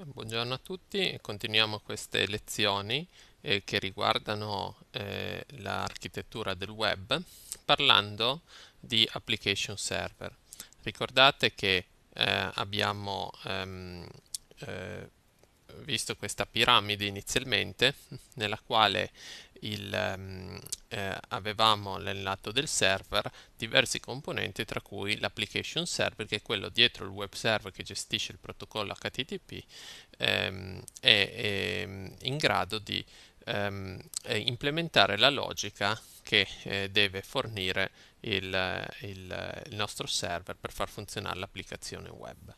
Buongiorno a tutti, continuiamo queste lezioni eh, che riguardano eh, l'architettura del web parlando di application server. Ricordate che eh, abbiamo ehm, eh, visto questa piramide inizialmente nella quale il, ehm, eh, avevamo nel lato del server diversi componenti tra cui l'application server che è quello dietro il web server che gestisce il protocollo HTTP ehm, è, è, ehm, in grado di ehm, eh, implementare la logica che eh, deve fornire il, il, il nostro server per far funzionare l'applicazione web.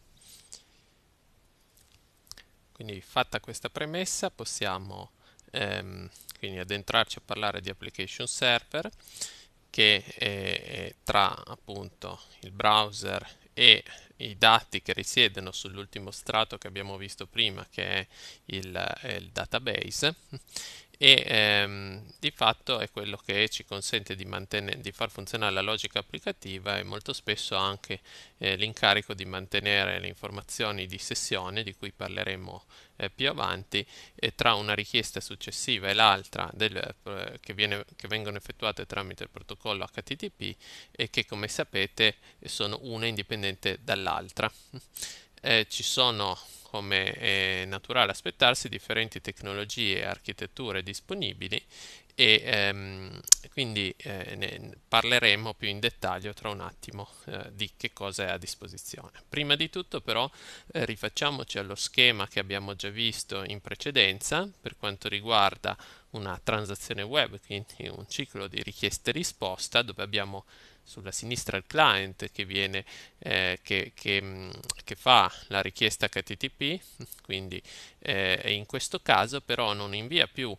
Quindi fatta questa premessa possiamo ehm, addentrarci a parlare di application server che è tra appunto il browser e i dati che risiedono sull'ultimo strato che abbiamo visto prima che è il, è il database e ehm, di fatto è quello che ci consente di, di, far funzionare la logica applicativa e molto spesso anche eh, l'incarico di mantenere le informazioni di sessione di cui parleremo eh, più avanti e eh, tra una richiesta successiva e l'altra eh, che, che, vengono effettuate tramite il protocollo HTTP e che come sapete sono una indipendente dall'altra. Eh, ci sono come è naturale aspettarsi, differenti tecnologie e architetture disponibili e ehm, quindi eh, ne parleremo più in dettaglio tra un attimo eh, di che cosa è a disposizione. Prima di tutto però eh, rifacciamoci allo schema che abbiamo già visto in precedenza per quanto riguarda una transazione web, quindi un ciclo di richieste-risposta dove abbiamo sulla sinistra il client che, viene, eh, che, che, mm, che fa la richiesta HTTP, quindi eh, in questo caso però non invia più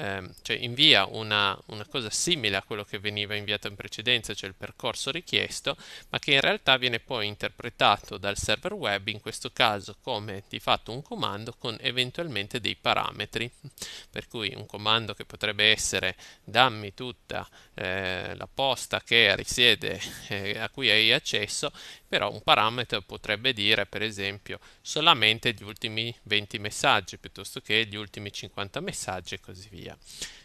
ehm, cioè invia una, una, cosa simile a quello che veniva inviato in precedenza, cioè il percorso richiesto, ma che in realtà viene poi interpretato dal server web, in questo caso come di fatto un comando con eventualmente dei parametri, per cui un comando che potrebbe essere dammi tutta eh, la posta che risiede, eh, a cui hai accesso, però un parametro potrebbe dire per esempio solamente gli ultimi 20 messaggi piuttosto che gli ultimi 50 messaggi e così via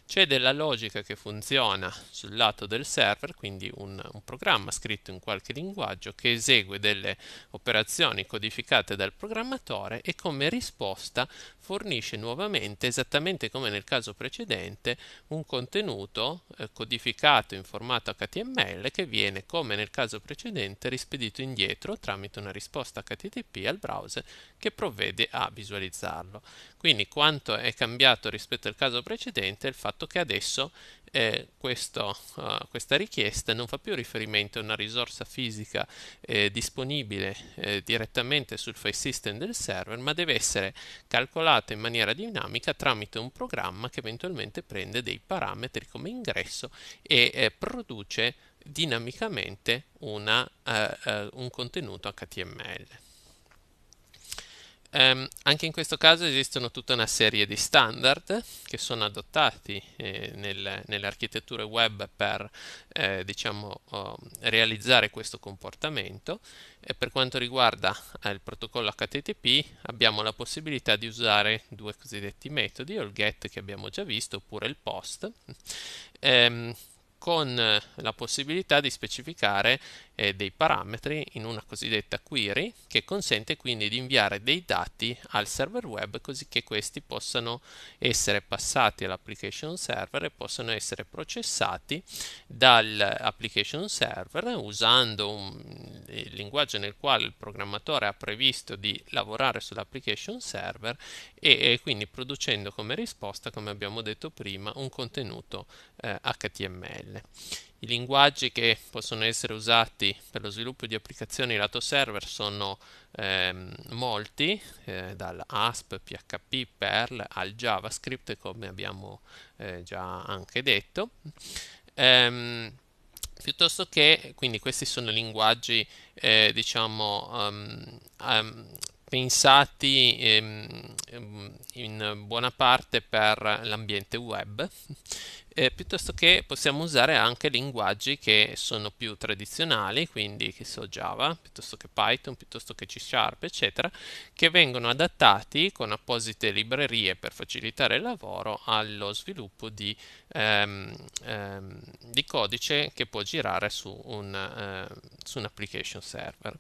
c'è della logica che funziona sul lato del server, quindi un, un, programma scritto in qualche linguaggio che esegue delle operazioni codificate dal programmatore e come risposta fornisce nuovamente, esattamente come nel caso precedente, un contenuto eh, codificato in formato HTML che viene, come nel caso precedente, rispedito indietro tramite una risposta HTTP al browser che provvede a visualizzarlo. Quindi quanto è cambiato rispetto al caso precedente è il fatto fatto che adesso eh, questo, uh, questa richiesta non fa più riferimento a una risorsa fisica eh, disponibile eh, direttamente sul file system del server, ma deve essere calcolata in maniera dinamica tramite un programma che eventualmente prende dei parametri come ingresso e eh, produce dinamicamente una, uh, uh, un contenuto HTML. Um, anche in questo caso esistono tutta una serie di standard che sono adottati eh, nel, nelle architetture web per eh, diciamo, oh, realizzare questo comportamento e per quanto riguarda eh, il protocollo HTTP abbiamo la possibilità di usare due cosiddetti metodi, o il get che abbiamo già visto oppure il post, ehm, con la possibilità di specificare eh, dei parametri in una cosiddetta query che consente quindi di inviare dei dati al server web così che questi possano essere passati all'application server e possano essere processati dall'application server usando un, il linguaggio nel quale il programmatore ha previsto di lavorare sull'application server e, e quindi producendo come risposta come abbiamo detto prima un contenuto eh, HTML. I linguaggi che possono essere usati per lo sviluppo di applicazioni lato server sono ehm, molti, eh, dall'ASP, PHP, Perl al JavaScript, come abbiamo eh, già anche detto. Ehm, piuttosto che, quindi questi sono linguaggi, eh, diciamo, um, um, pensati ehm, ehm, in buona parte per l'ambiente web, eh, piuttosto che possiamo usare anche linguaggi che sono più tradizionali, quindi che so Java, piuttosto che Python, piuttosto che C Sharp, eccetera, che vengono adattati con apposite librerie per facilitare il lavoro allo sviluppo di, ehm, ehm, di codice che può girare su, un, eh, su un application server.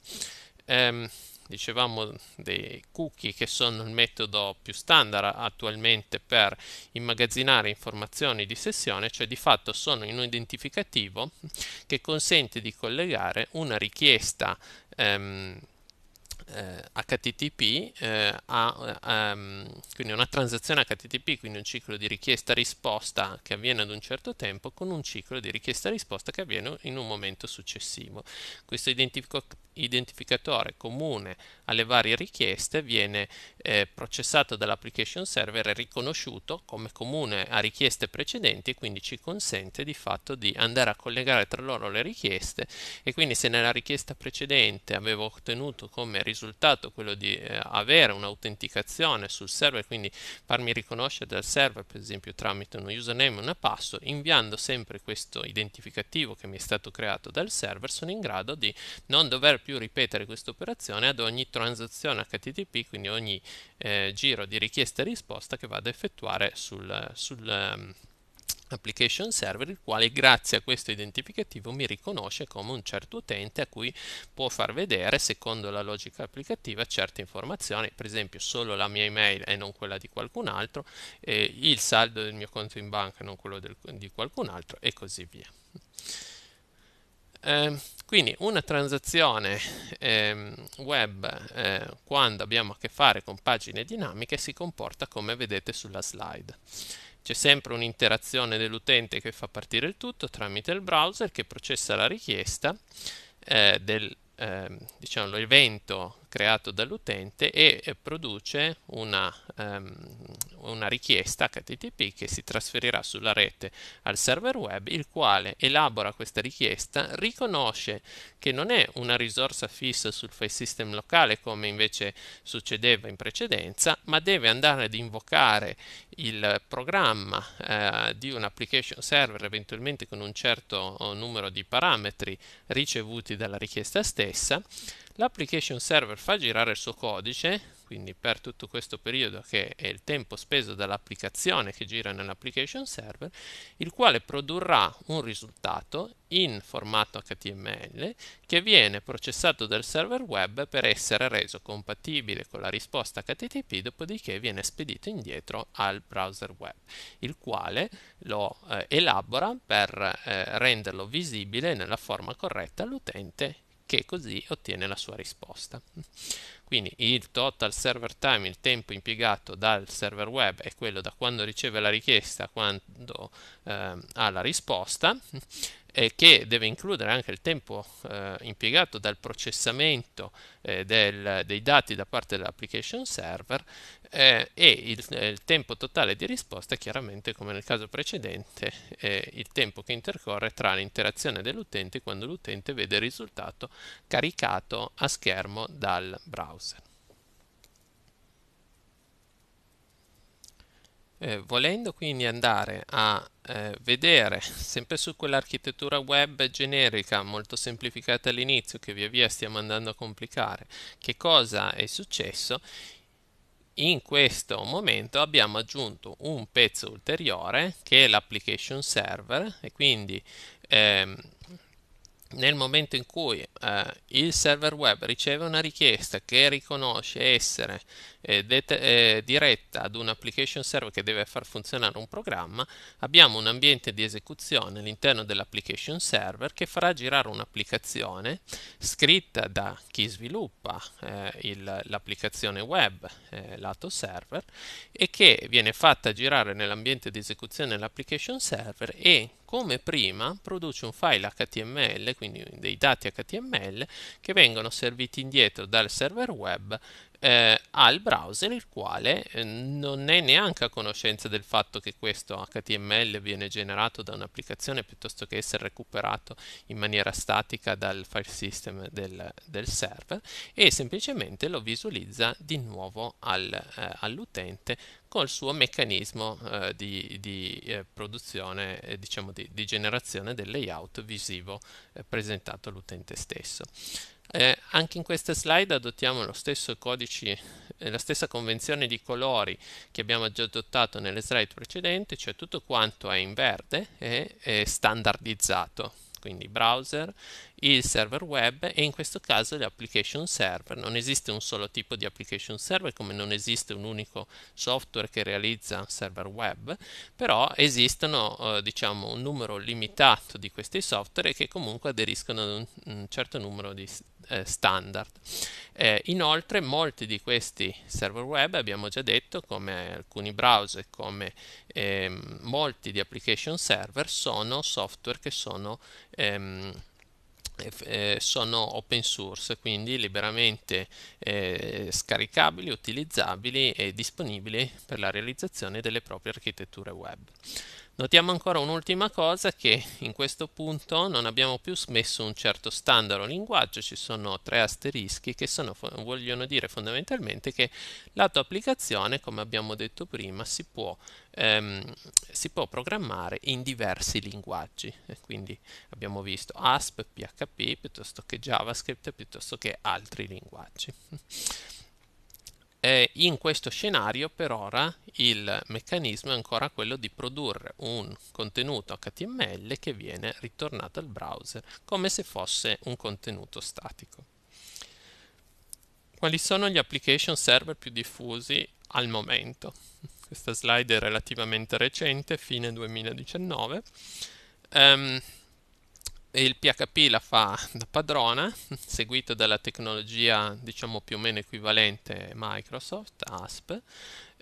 Ehm, dicevamo dei cookie che sono il metodo più standard attualmente per immagazzinare informazioni di sessione, cioè di fatto sono un identificativo che consente di collegare una richiesta ehm, eh, HTTP eh, a, a, ehm, quindi una transazione HTTP, quindi un ciclo di richiesta-risposta che avviene ad un certo tempo con un ciclo di richiesta-risposta che avviene in un momento successivo. Questo identificativo identificatore comune alle varie richieste viene eh, processato dall'application server e riconosciuto come comune a richieste precedenti e quindi ci consente di fatto di andare a collegare tra loro le richieste e quindi se nella richiesta precedente avevo ottenuto come risultato quello di eh, avere un'autenticazione sul server quindi farmi riconoscere dal server per esempio tramite uno username e una password inviando sempre questo identificativo che mi è stato creato dal server sono in grado di non dover più ripetere questa operazione ad ogni transazione HTTP, quindi ogni eh, giro di richiesta e risposta che vado a effettuare sul, sul um, application server il quale grazie a questo identificativo mi riconosce come un certo utente a cui può far vedere secondo la logica applicativa certe informazioni per esempio solo la mia email e non quella di qualcun altro eh, il saldo del mio conto in banca e non quello del, di qualcun altro e così via Ehm, quindi una transazione eh, web eh, quando abbiamo a che fare con pagine dinamiche si comporta come vedete sulla slide. C'è sempre un'interazione dell'utente che fa partire il tutto tramite il browser che processa la richiesta eh, del ehm, diciamo, l'evento creato dall'utente e produce una, um, una, richiesta HTTP che si trasferirà sulla rete al server web, il quale elabora questa richiesta, riconosce che non è una risorsa fissa sul file system locale come invece succedeva in precedenza, ma deve andare ad invocare il programma eh, di un application server eventualmente con un certo eh, numero di parametri ricevuti dalla richiesta stessa L'application server fa girare il suo codice, quindi per tutto questo periodo che è il tempo speso dall'applicazione che gira nell'application server, il quale produrrà un risultato in formato HTML che viene processato dal server web per essere reso compatibile con la risposta HTTP, dopodiché viene spedito indietro al browser web, il quale lo eh, elabora per eh, renderlo visibile nella forma corretta all'utente che così ottiene la sua risposta. Quindi il total server time, il tempo impiegato dal server web è quello da quando riceve la richiesta a quando eh, ha la risposta e che deve includere anche il tempo eh, impiegato dal processamento eh, del, dei dati da parte dell'application server eh, e il, eh, il, tempo totale di risposta è chiaramente, come nel caso precedente, eh, il tempo che intercorre tra l'interazione dell'utente quando l'utente vede il risultato caricato a schermo dal browser. Eh, volendo quindi andare a eh, vedere sempre su quell'architettura web generica molto semplificata all'inizio che via via stiamo andando a complicare che cosa è successo in questo momento abbiamo aggiunto un pezzo ulteriore che è l'application server e quindi ehm, nel momento in cui eh, il server web riceve una richiesta che riconosce essere eh, det- eh, diretta ad un application server che deve far funzionare un programma, abbiamo un ambiente di esecuzione all'interno dell'application server che farà girare un'applicazione scritta da chi sviluppa eh, il, l'applicazione web eh, lato server e che viene fatta girare nell'ambiente di esecuzione dell'application server e come prima produce un file HTML, quindi dei dati HTML, che vengono serviti indietro dal server web eh, ha browser il quale eh, non è neanche a conoscenza del fatto che questo HTML viene generato da un'applicazione piuttosto che essere recuperato in maniera statica dal file system del, del server e semplicemente lo visualizza di nuovo al, eh, all'utente col suo meccanismo eh, di, di eh, produzione, eh, diciamo di, di, generazione del layout visivo presentato all'utente stesso. Eh, anche in queste slide adottiamo lo stesso codice, eh, la stessa convenzione di colori che abbiamo già adottato nelle slide precedenti, cioè tutto quanto è in verde è, è standardizzato, quindi browser, il server web e in questo caso l'application server. Non esiste un solo tipo di application server come non esiste un unico software che realizza server web, però esistono eh, diciamo, un numero limitato di questi software che comunque aderiscono ad un, un certo numero di eh, standard. Eh, inoltre molti di questi server web abbiamo già detto come alcuni browser, come ehm, molti di application server sono software che sono ehm, eh, eh, sono open source, quindi liberamente eh, scaricabili, utilizzabili e disponibili per la realizzazione delle proprie architetture web. Notiamo ancora un'ultima cosa che in questo punto non abbiamo più smesso un certo standard o linguaggio, ci sono tre asterischi che sono, vogliono dire fondamentalmente che la tua applicazione, come abbiamo detto prima, si può, ehm, si può programmare in diversi linguaggi. E quindi abbiamo visto ASP, PHP, piuttosto che JavaScript, piuttosto che altri linguaggi. Eh, in questo scenario per ora il meccanismo è ancora quello di produrre un contenuto HTML che viene ritornato al browser come se fosse un contenuto statico. Quali sono gli application server più diffusi al momento? Questa slide è relativamente recente, fine 2019. Um, ehm, il PHP la fa da padrona, seguito dalla tecnologia diciamo più o meno equivalente Microsoft, ASP,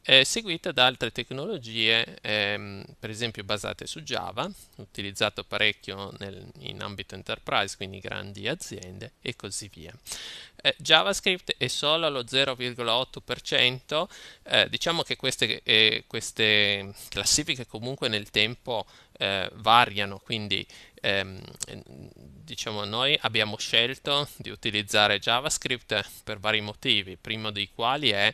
eh, seguita da altre tecnologie, ehm, per esempio basate su Java, utilizzato parecchio nel, in ambito enterprise, quindi grandi aziende e così via. Eh, JavaScript è solo allo 0,8%, eh, diciamo che queste, eh, queste, classifiche comunque nel tempo eh, variano, quindi ehm, diciamo noi abbiamo scelto di utilizzare JavaScript per vari motivi, primo dei quali è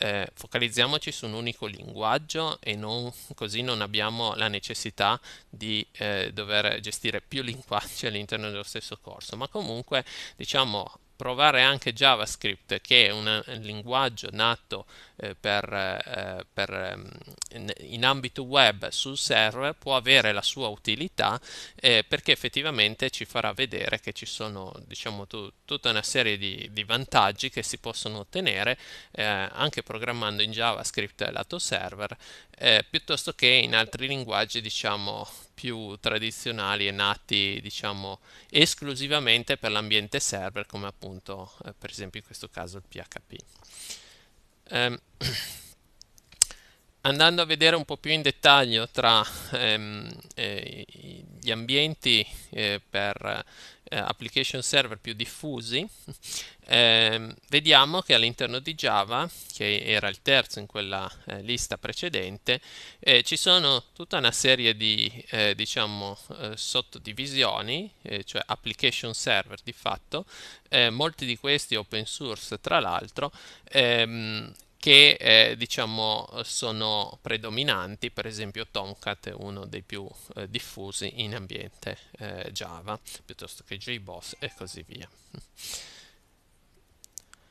eh, focalizziamoci su un unico linguaggio e non, così non abbiamo la necessità di eh, dover gestire più linguaggi all'interno dello stesso corso, ma comunque diciamo provare anche JavaScript che è un linguaggio nato eh, per, eh, per, ehm, in ambito web sul server può avere la sua utilità eh, perché effettivamente ci farà vedere che ci sono diciamo, tu, tutta una serie di, di, vantaggi che si possono ottenere anche programmando in JavaScript lato server piuttosto che in altri linguaggi diciamo più tradizionali e nati diciamo esclusivamente per l'ambiente server come appunto eh, per esempio in questo caso il PHP. Um, andando a vedere un po' più in dettaglio tra ehm, eh, gli ambienti eh, per eh, application server più diffusi, ehm, vediamo che all'interno di Java, che era il terzo in quella eh, lista precedente, eh, ci sono tutta una serie di eh, diciamo, sottodivisioni, cioè application server di fatto, molti di questi open source tra l'altro, ehm, che eh, diciamo sono predominanti, per esempio Tomcat è uno dei più eh, diffusi in ambiente eh, Java, piuttosto che JBoss e così via.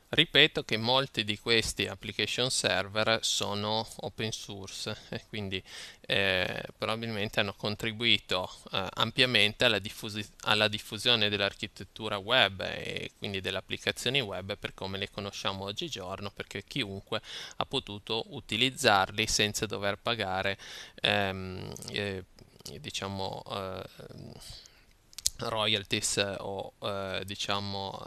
Ripeto che molti di questi application server sono open source e quindi eh, probabilmente hanno contribuito eh, ampiamente alla, diffusi alla diffusione dell'architettura web e quindi delle applicazioni web per come le conosciamo oggigiorno perché chiunque ha potuto utilizzarli senza dover pagare ehm, eh, diciamo eh, royalties eh, o eh, diciamo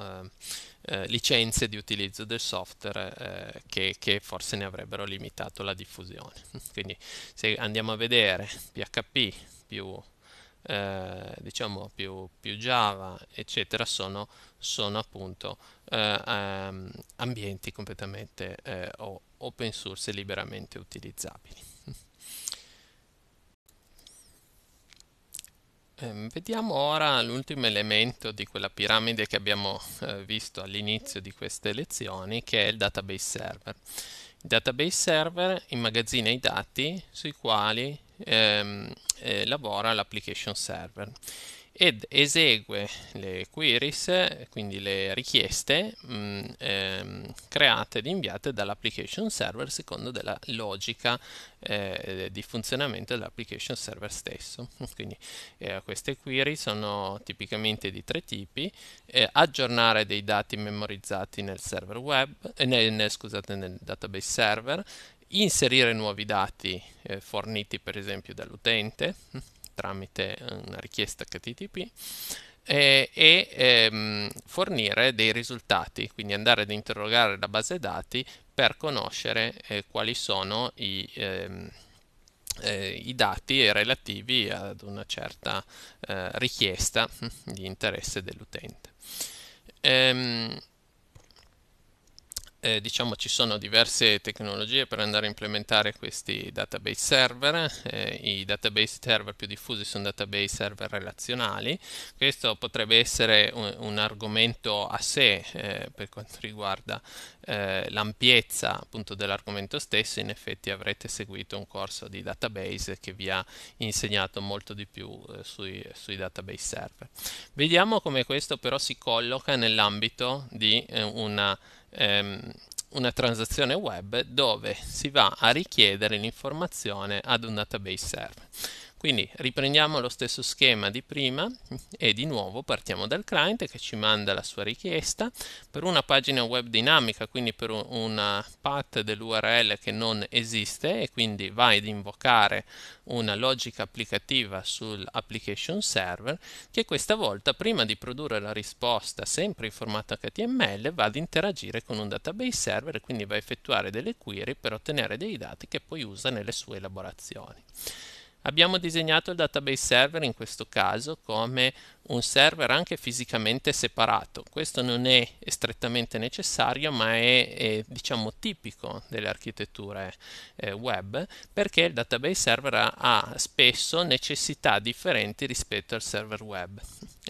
eh, licenze di utilizzo del software che, che, forse ne avrebbero limitato la diffusione. Quindi se andiamo a vedere PHP più eh, diciamo più, più, Java, eccetera, sono, sono appunto eh, ehm, ambienti completamente eh, open source e liberamente utilizzabili. Ehm, vediamo ora l'ultimo elemento di quella piramide che abbiamo eh, visto all'inizio di queste lezioni, che è il database server. Il database server immagazzina i dati sui quali ehm, eh, lavora l'application server ed esegue le queries, quindi le richieste mh, mm, ehm, create ed inviate dall'application server secondo della logica eh, di funzionamento dell'application server stesso. Quindi eh, queste query sono tipicamente di tre tipi, eh, aggiornare dei dati memorizzati nel server web, nel, eh, nel, scusate, nel database server, inserire nuovi dati eh, forniti per esempio dall'utente, tramite eh, una richiesta HTTP e, e ehm, fornire dei risultati, quindi andare ad interrogare la base dati per conoscere eh, quali sono i, ehm, eh, i, dati relativi ad una certa eh, richiesta di interesse dell'utente. Ehm, eh, diciamo ci sono diverse tecnologie per andare a implementare questi database server, eh, i database server più diffusi sono database server relazionali, questo potrebbe essere un, un argomento a sé eh, per quanto riguarda eh, l'ampiezza appunto dell'argomento stesso, in effetti avrete seguito un corso di database che vi ha insegnato molto di più eh, sui, sui, database server. Vediamo come questo però si colloca nell'ambito di eh, una ehm, una transazione web dove si va a richiedere l'informazione ad un database server. Quindi riprendiamo lo stesso schema di prima e di nuovo partiamo dal client che ci manda la sua richiesta per una pagina web dinamica, quindi per una path dell'URL che non esiste e quindi vai ad invocare una logica applicativa sull'application server che questa volta prima di produrre la risposta sempre in formato HTML va ad interagire con un database server e quindi va a effettuare delle query per ottenere dei dati che poi usa nelle sue elaborazioni. Abbiamo disegnato il database server in questo caso come un server anche fisicamente separato. Questo non è strettamente necessario ma è, è diciamo tipico delle architetture eh, web perché il database server ha, ha spesso necessità differenti rispetto al server web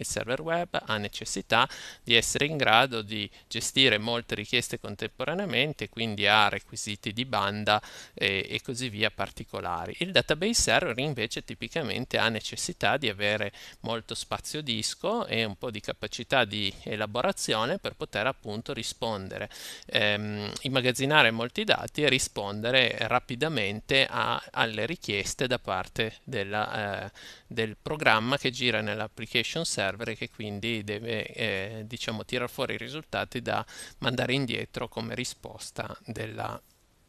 il server web ha necessità di essere in grado di gestire molte richieste contemporaneamente, quindi ha requisiti di banda e, eh, e così via particolari. Il database server invece tipicamente ha necessità di avere molto spazio disco e un po' di capacità di elaborazione per poter appunto rispondere, ehm, immagazzinare molti dati e rispondere rapidamente a, alle richieste da parte della, eh, del programma che gira nell'application server server che quindi deve eh, diciamo, tirar fuori i risultati da mandare indietro come risposta della,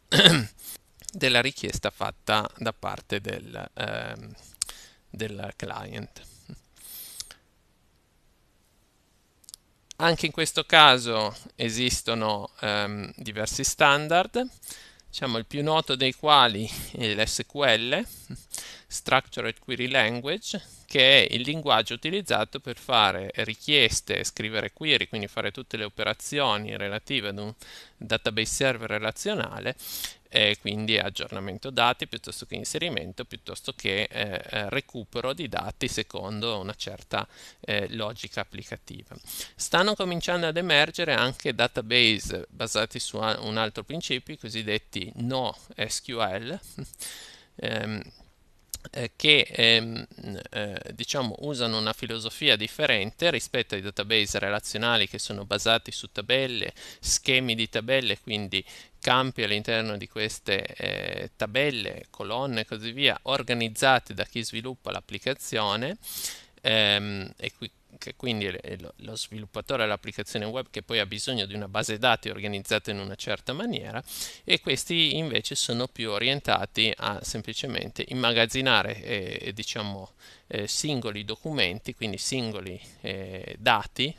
della richiesta fatta da parte del, eh, del client. Anche in questo caso esistono ehm, diversi standard, diciamo il più noto dei quali è l'SQL, Structured Query Language, che è il linguaggio utilizzato per fare richieste, scrivere query, quindi fare tutte le operazioni relative ad un database server relazionale, eh, quindi aggiornamento dati piuttosto che inserimento, piuttosto che eh, eh, recupero di dati secondo una certa eh, logica applicativa. Stanno cominciando ad emergere anche database basati su un altro principio, i cosiddetti NoSQL. ehm, eh, che ehm, eh, diciamo, usano una filosofia differente rispetto ai database relazionali che sono basati su tabelle, schemi di tabelle, quindi campi all'interno di queste eh, tabelle, colonne e così via, organizzate da chi sviluppa l'applicazione ehm, e qui link, quindi lo sviluppatore dell'applicazione web che poi ha bisogno di una base dati organizzata in una certa maniera e questi invece sono più orientati a semplicemente immagazzinare eh, eh diciamo, eh, singoli documenti, quindi singoli eh, dati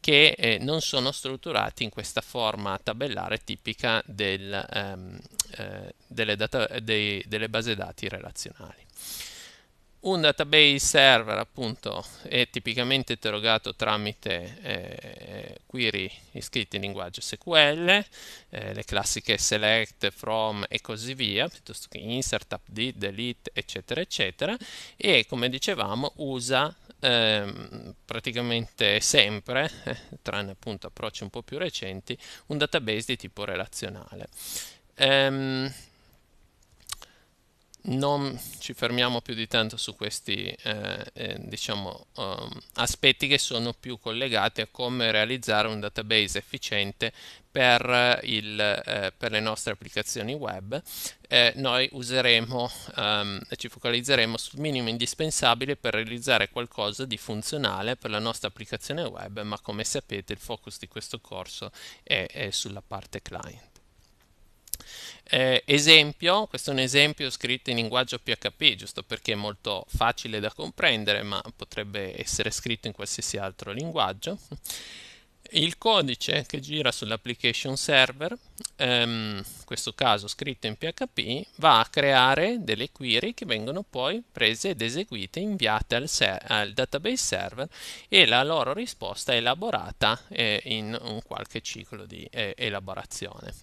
che eh, non sono strutturati in questa forma tabellare tipica del, ehm, eh, delle, data, dei, delle base dati relazionali. Un database server appunto è tipicamente interrogato tramite eh, query iscritte in linguaggio SQL, eh, le classiche select, from e così via, piuttosto che insert, update, delete, eccetera, eccetera, e come dicevamo usa eh, praticamente sempre, eh, tranne appunto approcci un po' più recenti, un database di tipo relazionale. Um, non ci fermiamo più di tanto su questi eh, eh, diciamo, um, aspetti che sono più collegati a come realizzare un database efficiente per, eh, il, eh, per le nostre applicazioni web. noi useremo um, e ci focalizzeremo sul minimo indispensabile per realizzare qualcosa di funzionale per la nostra applicazione web, ma come sapete il focus di questo corso è, è sulla parte client. Eh, esempio, questo è un esempio scritto in linguaggio PHP, giusto perché è molto facile da comprendere, ma potrebbe essere scritto in qualsiasi altro linguaggio. Il codice che gira sull'application server, ehm, in questo caso scritto in PHP, va a creare delle query che vengono poi prese ed eseguite, inviate al, ser al database server e la loro risposta è elaborata eh, in un qualche ciclo di eh, elaborazione.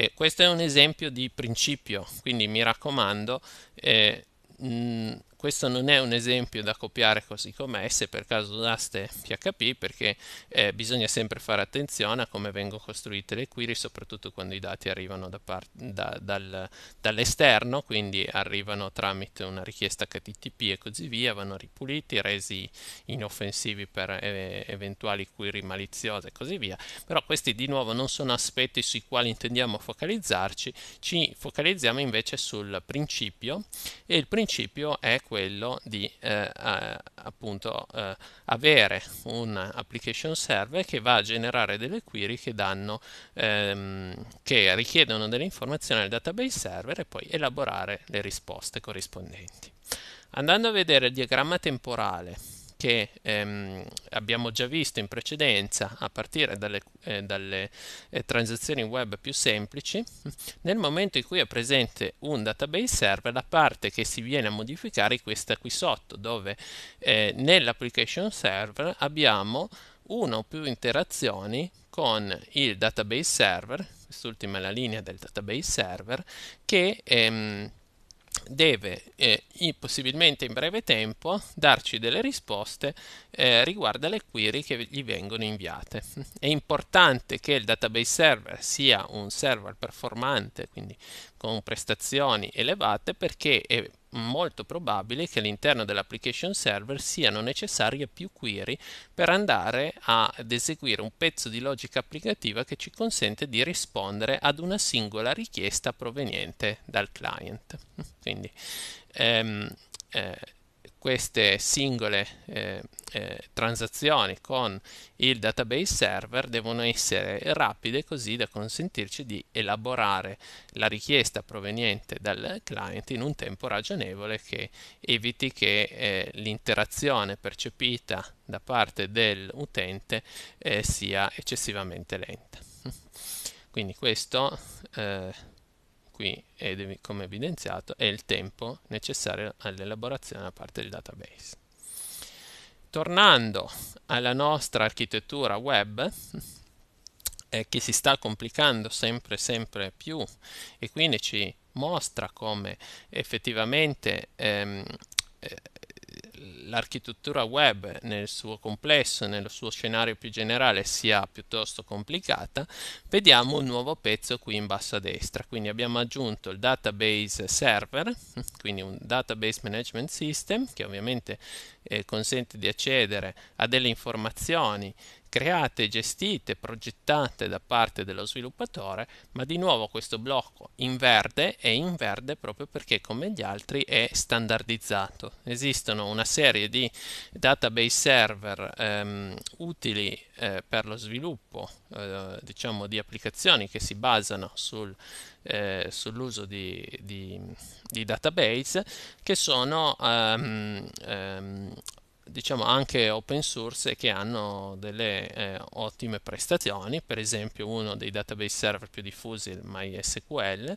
Eh, questo è un esempio di principio, quindi mi raccomando, eh, mh, questo non è un esempio da copiare così com'è se per caso usaste PHP perché eh, bisogna sempre fare attenzione a come vengono costruite le query soprattutto quando i dati arrivano da part- da, dal, dall'esterno quindi arrivano tramite una richiesta HTTP e così via vanno ripuliti resi inoffensivi per eh, eventuali query maliziose e così via però questi di nuovo non sono aspetti sui quali intendiamo focalizzarci ci focalizziamo invece sul principio e il principio è quello di eh, appunto eh, avere un application server che va a generare delle query che, danno, ehm, che richiedono delle informazioni al database server e poi elaborare le risposte corrispondenti. Andando a vedere il diagramma temporale che ehm, abbiamo già visto in precedenza a partire dalle, eh, dalle eh, transazioni web più semplici, nel momento in cui è presente un database server, la parte che si viene a modificare è questa qui sotto, dove eh, nell'application server abbiamo una o più interazioni con il database server, quest'ultima è la linea del database server, che ehm, deve eh, possibilmente in breve tempo darci delle risposte eh, riguardo alle query che gli vengono inviate. È importante che il database server sia un server performante, quindi con prestazioni elevate, perché è molto probabile che all'interno dell'application server siano necessarie più query per andare ad eseguire un pezzo di logica applicativa che ci consente di rispondere ad una singola richiesta proveniente dal client. Quindi ehm, eh, queste singole eh, eh, transazioni con il database server devono essere rapide così da consentirci di elaborare la richiesta proveniente dal client in un tempo ragionevole che eviti che eh, l'interazione percepita da parte dell'utente eh, sia eccessivamente lenta. Quindi questo eh, qui è, come evidenziato è il tempo necessario all'elaborazione da parte del database. Tornando alla nostra architettura web, eh, che si sta complicando sempre sempre più e quindi ci mostra come effettivamente ehm, eh, l'architettura web nel suo complesso, nel suo scenario più generale, sia piuttosto complicata, vediamo un nuovo pezzo qui in basso a destra. Quindi abbiamo aggiunto il database server, quindi un database management system, che ovviamente eh, consente di accedere a delle informazioni create e gestite, progettate da parte dello sviluppatore, ma di nuovo questo blocco in verde è in verde proprio perché come gli altri è standardizzato. Esistono una serie di database server ehm, utili eh, per lo sviluppo eh, diciamo di applicazioni che si basano sul, eh, sull'uso di, di, di, database che sono ehm, ehm, diciamo anche open source che hanno delle eh, ottime prestazioni, per esempio uno dei database server più diffusi, il MySQL,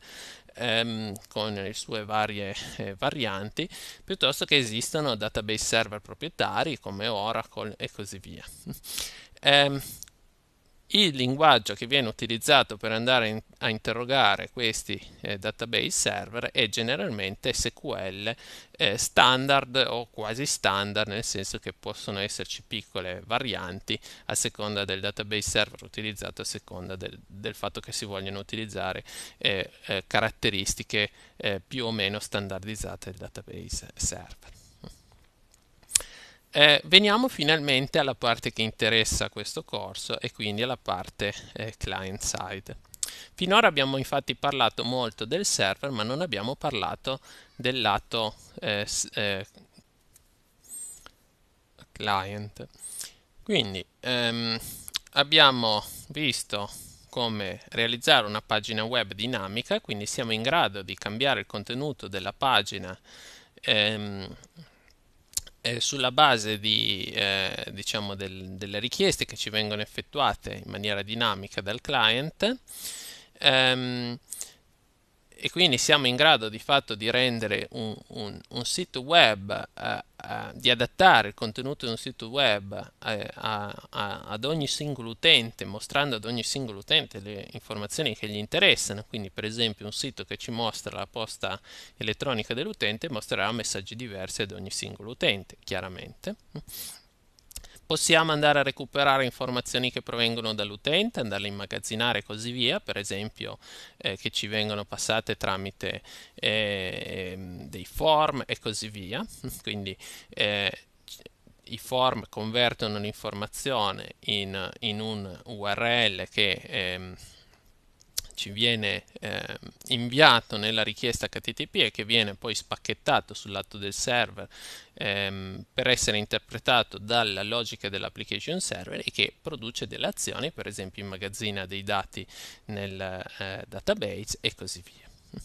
ehm, con le sue varie eh, varianti, piuttosto che esistano database server proprietari come Oracle e così via. ehm, il linguaggio che viene utilizzato per andare in, a interrogare questi eh, database server è generalmente SQL eh, standard o quasi standard, nel senso che possono esserci piccole varianti a seconda del database server utilizzato, a seconda del, del fatto che si vogliono utilizzare eh, eh caratteristiche eh, più o meno standardizzate del database server. Eh, veniamo finalmente alla parte che interessa questo corso e quindi alla parte eh, client side. Finora abbiamo infatti parlato molto del server ma non abbiamo parlato del lato eh, eh client. Quindi ehm, abbiamo visto come realizzare una pagina web dinamica, quindi siamo in grado di cambiare il contenuto della pagina ehm, eh, sulla base di, eh, diciamo del, delle richieste che ci vengono effettuate in maniera dinamica dal client, ehm, e quindi siamo in grado di fatto di rendere un, un, un sito web, eh, eh, di adattare il contenuto di un sito web eh, a, a, ad ogni singolo utente, mostrando ad ogni singolo utente le informazioni che gli interessano. Quindi per esempio un sito che ci mostra la posta elettronica dell'utente mostrerà messaggi diversi ad ogni singolo utente, chiaramente. Possiamo andare a recuperare informazioni che provengono dall'utente, andarle a immagazzinare e così via, per esempio eh, che ci vengono passate tramite eh, dei form e così via. Quindi eh, i form convertono l'informazione in, in, un URL che ehm, ci viene eh, inviato nella richiesta HTTP e che viene poi spacchettato sul lato del server ehm, per essere interpretato dalla logica dell'application server e che produce delle azioni, per esempio immagazzina dei dati nel eh, database e così via.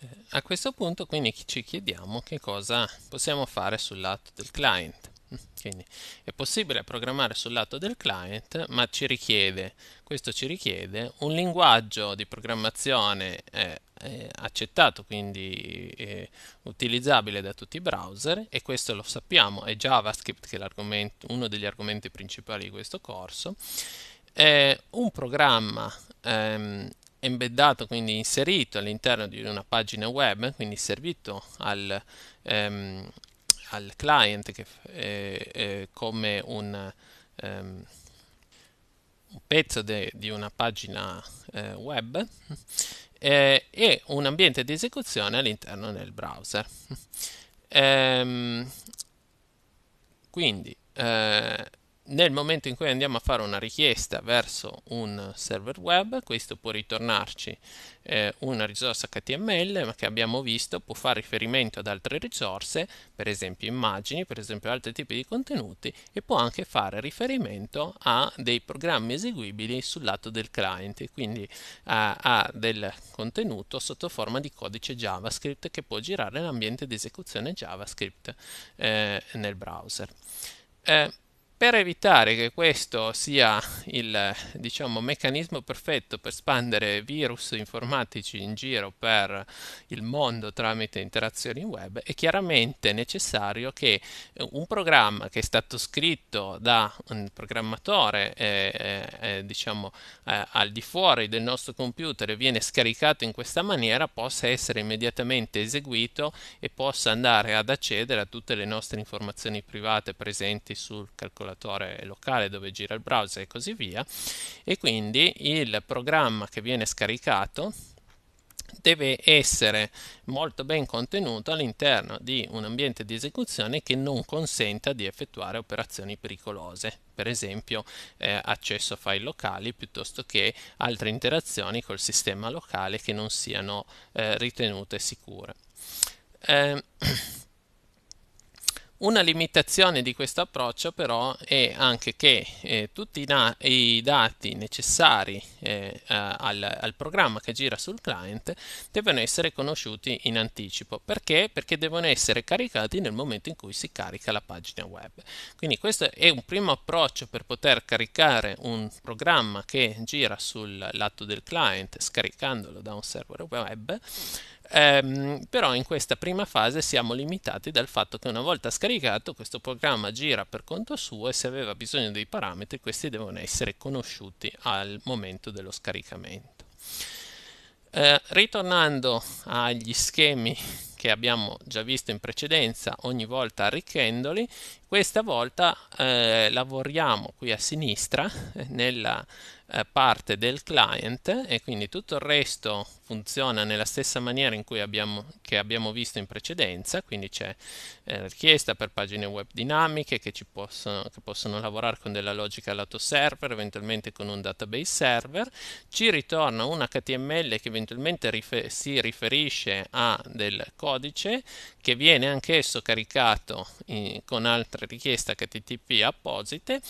Eh, a questo punto quindi ci chiediamo che cosa possiamo fare sul lato del client. Quindi è possibile programmare sul lato del client, ma ci richiede, questo ci richiede un linguaggio di programmazione eh, eh, accettato, quindi eh, utilizzabile da tutti i browser, e questo lo sappiamo, è JavaScript che è uno degli argomenti principali di questo corso. È un programma ehm, embeddato, quindi inserito all'interno di una pagina web, quindi servito al, ehm, al client che, eh, eh, come un, um, un pezzo de, di una pagina eh, web eh, e un ambiente di esecuzione all'interno del browser. Ehm, quindi eh, nel momento in cui andiamo a fare una richiesta verso un server web, questo può ritornarci eh, una risorsa HTML, ma che abbiamo visto può fare riferimento ad altre risorse, per esempio immagini, per esempio altri tipi di contenuti, e può anche fare riferimento a dei programmi eseguibili sul lato del client, quindi a, a del contenuto sotto forma di codice JavaScript che può girare l'ambiente di esecuzione JavaScript eh, nel browser. Eh, per evitare che questo sia il diciamo, meccanismo perfetto per spandere virus informatici in giro per il mondo tramite interazioni web, è chiaramente necessario che eh, un programma che è stato scritto da un programmatore eh, eh, eh, diciamo, eh, al di fuori del nostro computer e viene scaricato in questa maniera possa essere immediatamente eseguito e possa andare ad accedere a tutte le nostre informazioni private presenti sul calcolatore calcolatore locale dove gira il browser e così via e quindi il programma che viene scaricato deve essere molto ben contenuto all'interno di un ambiente di esecuzione che non consenta di effettuare operazioni pericolose, per esempio eh, accesso a file locali piuttosto che altre interazioni col sistema locale che non siano eh, ritenute sicure. Eh, Una limitazione di questo approccio però è anche che eh, tutti i, na- i, dati necessari eh, al, al, programma che gira sul client devono essere conosciuti in anticipo. Perché? Perché devono essere caricati nel momento in cui si carica la pagina web. Quindi questo è un primo approccio per poter caricare un programma che gira sul lato del client scaricandolo da un server web Ehm, però in questa prima fase siamo limitati dal fatto che una volta scaricato questo programma gira per conto suo e se aveva bisogno dei parametri questi devono essere conosciuti al momento dello scaricamento. Eh, ritornando agli schemi che abbiamo già visto in precedenza, ogni volta arricchendoli, questa volta eh, lavoriamo qui a sinistra eh, nella eh, parte del client e quindi tutto il resto funziona nella stessa maniera in cui abbiamo, che abbiamo visto in precedenza, quindi c'è eh, richiesta per pagine web dinamiche che, possono, che possono lavorare con della logica lato server, eventualmente con un database server, ci ritorna un HTML che eventualmente rifer si riferisce a del codice che viene anch'esso caricato in, con altre richieste HTTP apposite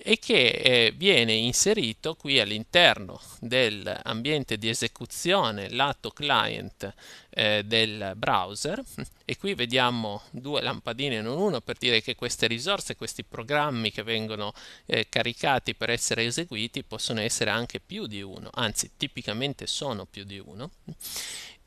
e che eh, viene inserito qui all'interno dell'ambiente di esecuzione versione lato client eh, del browser e qui vediamo due lampadine non uno per dire che queste risorse, questi programmi che vengono eh, caricati per essere eseguiti possono essere anche più di uno, anzi tipicamente sono più di uno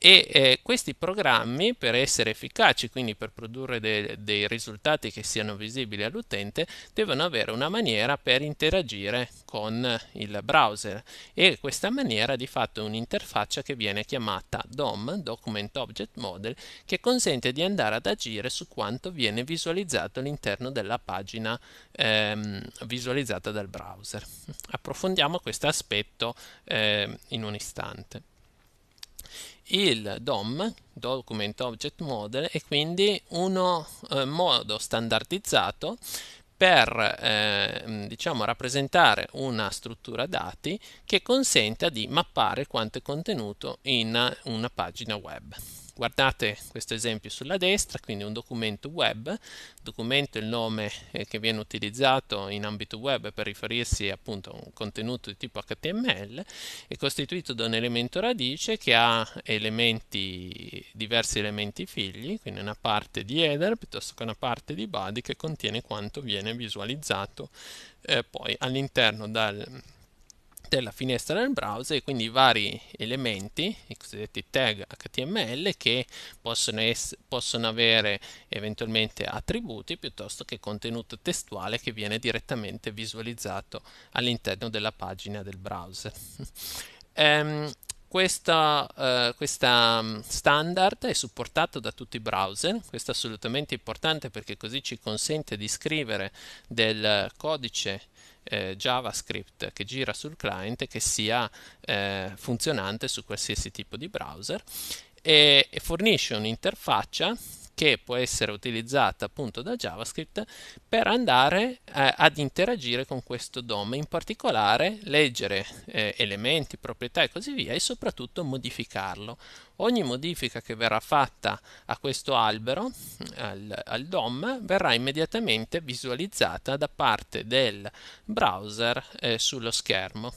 e eh, questi programmi per essere efficaci, quindi per produrre de- dei risultati che siano visibili all'utente, devono avere una maniera per interagire con il browser e questa maniera di fatto è un'interfaccia che viene chiamata DOM, Document Object Model, che consente di andare ad agire su quanto viene visualizzato all'interno della pagina ehm, visualizzata dal browser. Approfondiamo questo aspetto eh, in un istante il DOM, Document Object Model, è quindi uno eh, modo standardizzato per eh, diciamo, rappresentare una struttura dati che consenta di mappare quanto è contenuto in una pagina web guardate questo esempio sulla destra, quindi un documento web, documento è il nome eh, che viene utilizzato in ambito web per riferirsi appunto a un contenuto di tipo HTML, è costituito da un elemento radice che ha elementi, diversi elementi figli, quindi una parte di header piuttosto che una parte di body che contiene quanto viene visualizzato eh, poi all'interno dal, la finestra del browser e quindi vari elementi, i cosiddetti tag HTML, che possono, es- possono avere eventualmente attributi piuttosto che contenuto testuale che viene direttamente visualizzato all'interno della pagina del browser. um, questa, uh, questa, mm, standard è supportato da tutti i browser, questo è assolutamente importante perché così ci consente di scrivere del codice eh, JavaScript che gira sul client che sia eh, funzionante su qualsiasi tipo di browser e, e fornisce un'interfaccia che può essere utilizzata appunto da JavaScript per andare eh, ad interagire con questo DOM, in particolare leggere eh, elementi, proprietà e così via e soprattutto modificarlo. Ogni modifica che verrà fatta a questo albero, al, al DOM, verrà immediatamente visualizzata da parte del browser eh, sullo schermo.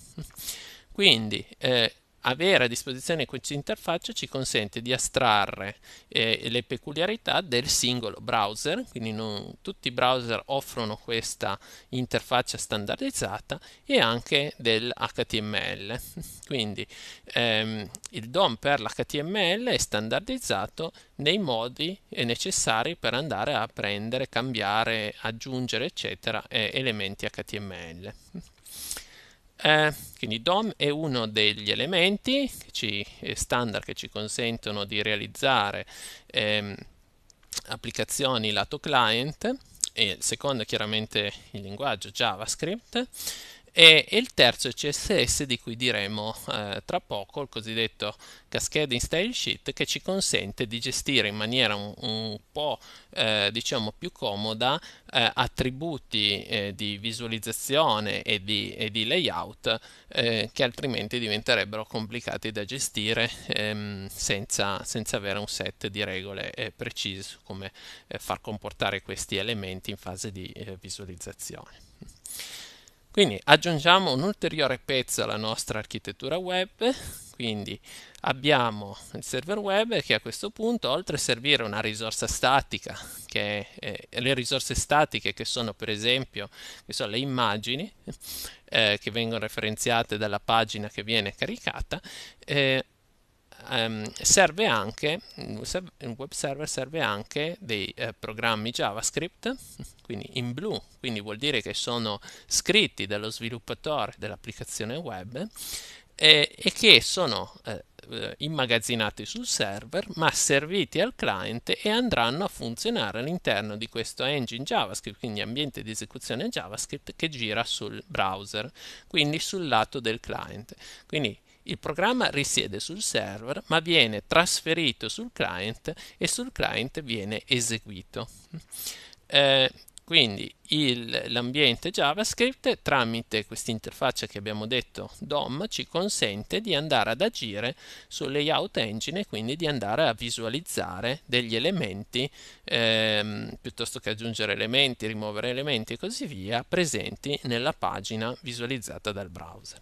Quindi eh, avere a disposizione questa interfaccia ci consente di astrarre eh, le peculiarità del singolo browser, quindi non, tutti i browser offrono questa interfaccia standardizzata e anche dell'HTML. Quindi ehm, il DOM per l'HTML è standardizzato nei modi eh, necessari per andare a prendere, cambiare, aggiungere, eccetera, eh, elementi HTML. Eh, quindi DOM è uno degli elementi che ci, eh, standard che ci consentono di realizzare ehm, applicazioni lato client e secondo chiaramente il linguaggio JavaScript e il terzo è CSS di cui diremo eh, tra poco, il cosiddetto Cascading Style Sheet che ci consente di gestire in maniera un, un po' eh, diciamo più comoda eh, attributi eh, di visualizzazione e di, e di layout eh, che altrimenti diventerebbero complicati da gestire ehm, senza, senza, avere un set di regole eh, precise su come far comportare questi elementi in fase di visualizzazione. Quindi aggiungiamo un ulteriore pezzo alla nostra architettura web, quindi abbiamo il server web che a questo punto oltre a servire una risorsa statica, che, eh, le risorse statiche che sono per esempio sono le immagini eh, che vengono referenziate dalla pagina che viene caricata, eh, ehm, serve anche, un web server serve anche dei eh, programmi JavaScript, quindi in blu, quindi vuol dire che sono scritti dallo sviluppatore dell'applicazione web e, eh, e che sono eh, eh, immagazzinati sul server ma serviti al client e andranno a funzionare all'interno di questo engine JavaScript, quindi ambiente di esecuzione JavaScript che gira sul browser, quindi sul lato del client. Quindi il programma risiede sul server ma viene trasferito sul client e sul client viene eseguito. Eh, quindi l'ambiente JavaScript tramite questa interfaccia che abbiamo detto DOM ci consente di andare ad agire sul layout engine e quindi di andare a visualizzare degli elementi ehm, piuttosto che aggiungere elementi, rimuovere elementi e così via presenti nella pagina visualizzata dal browser.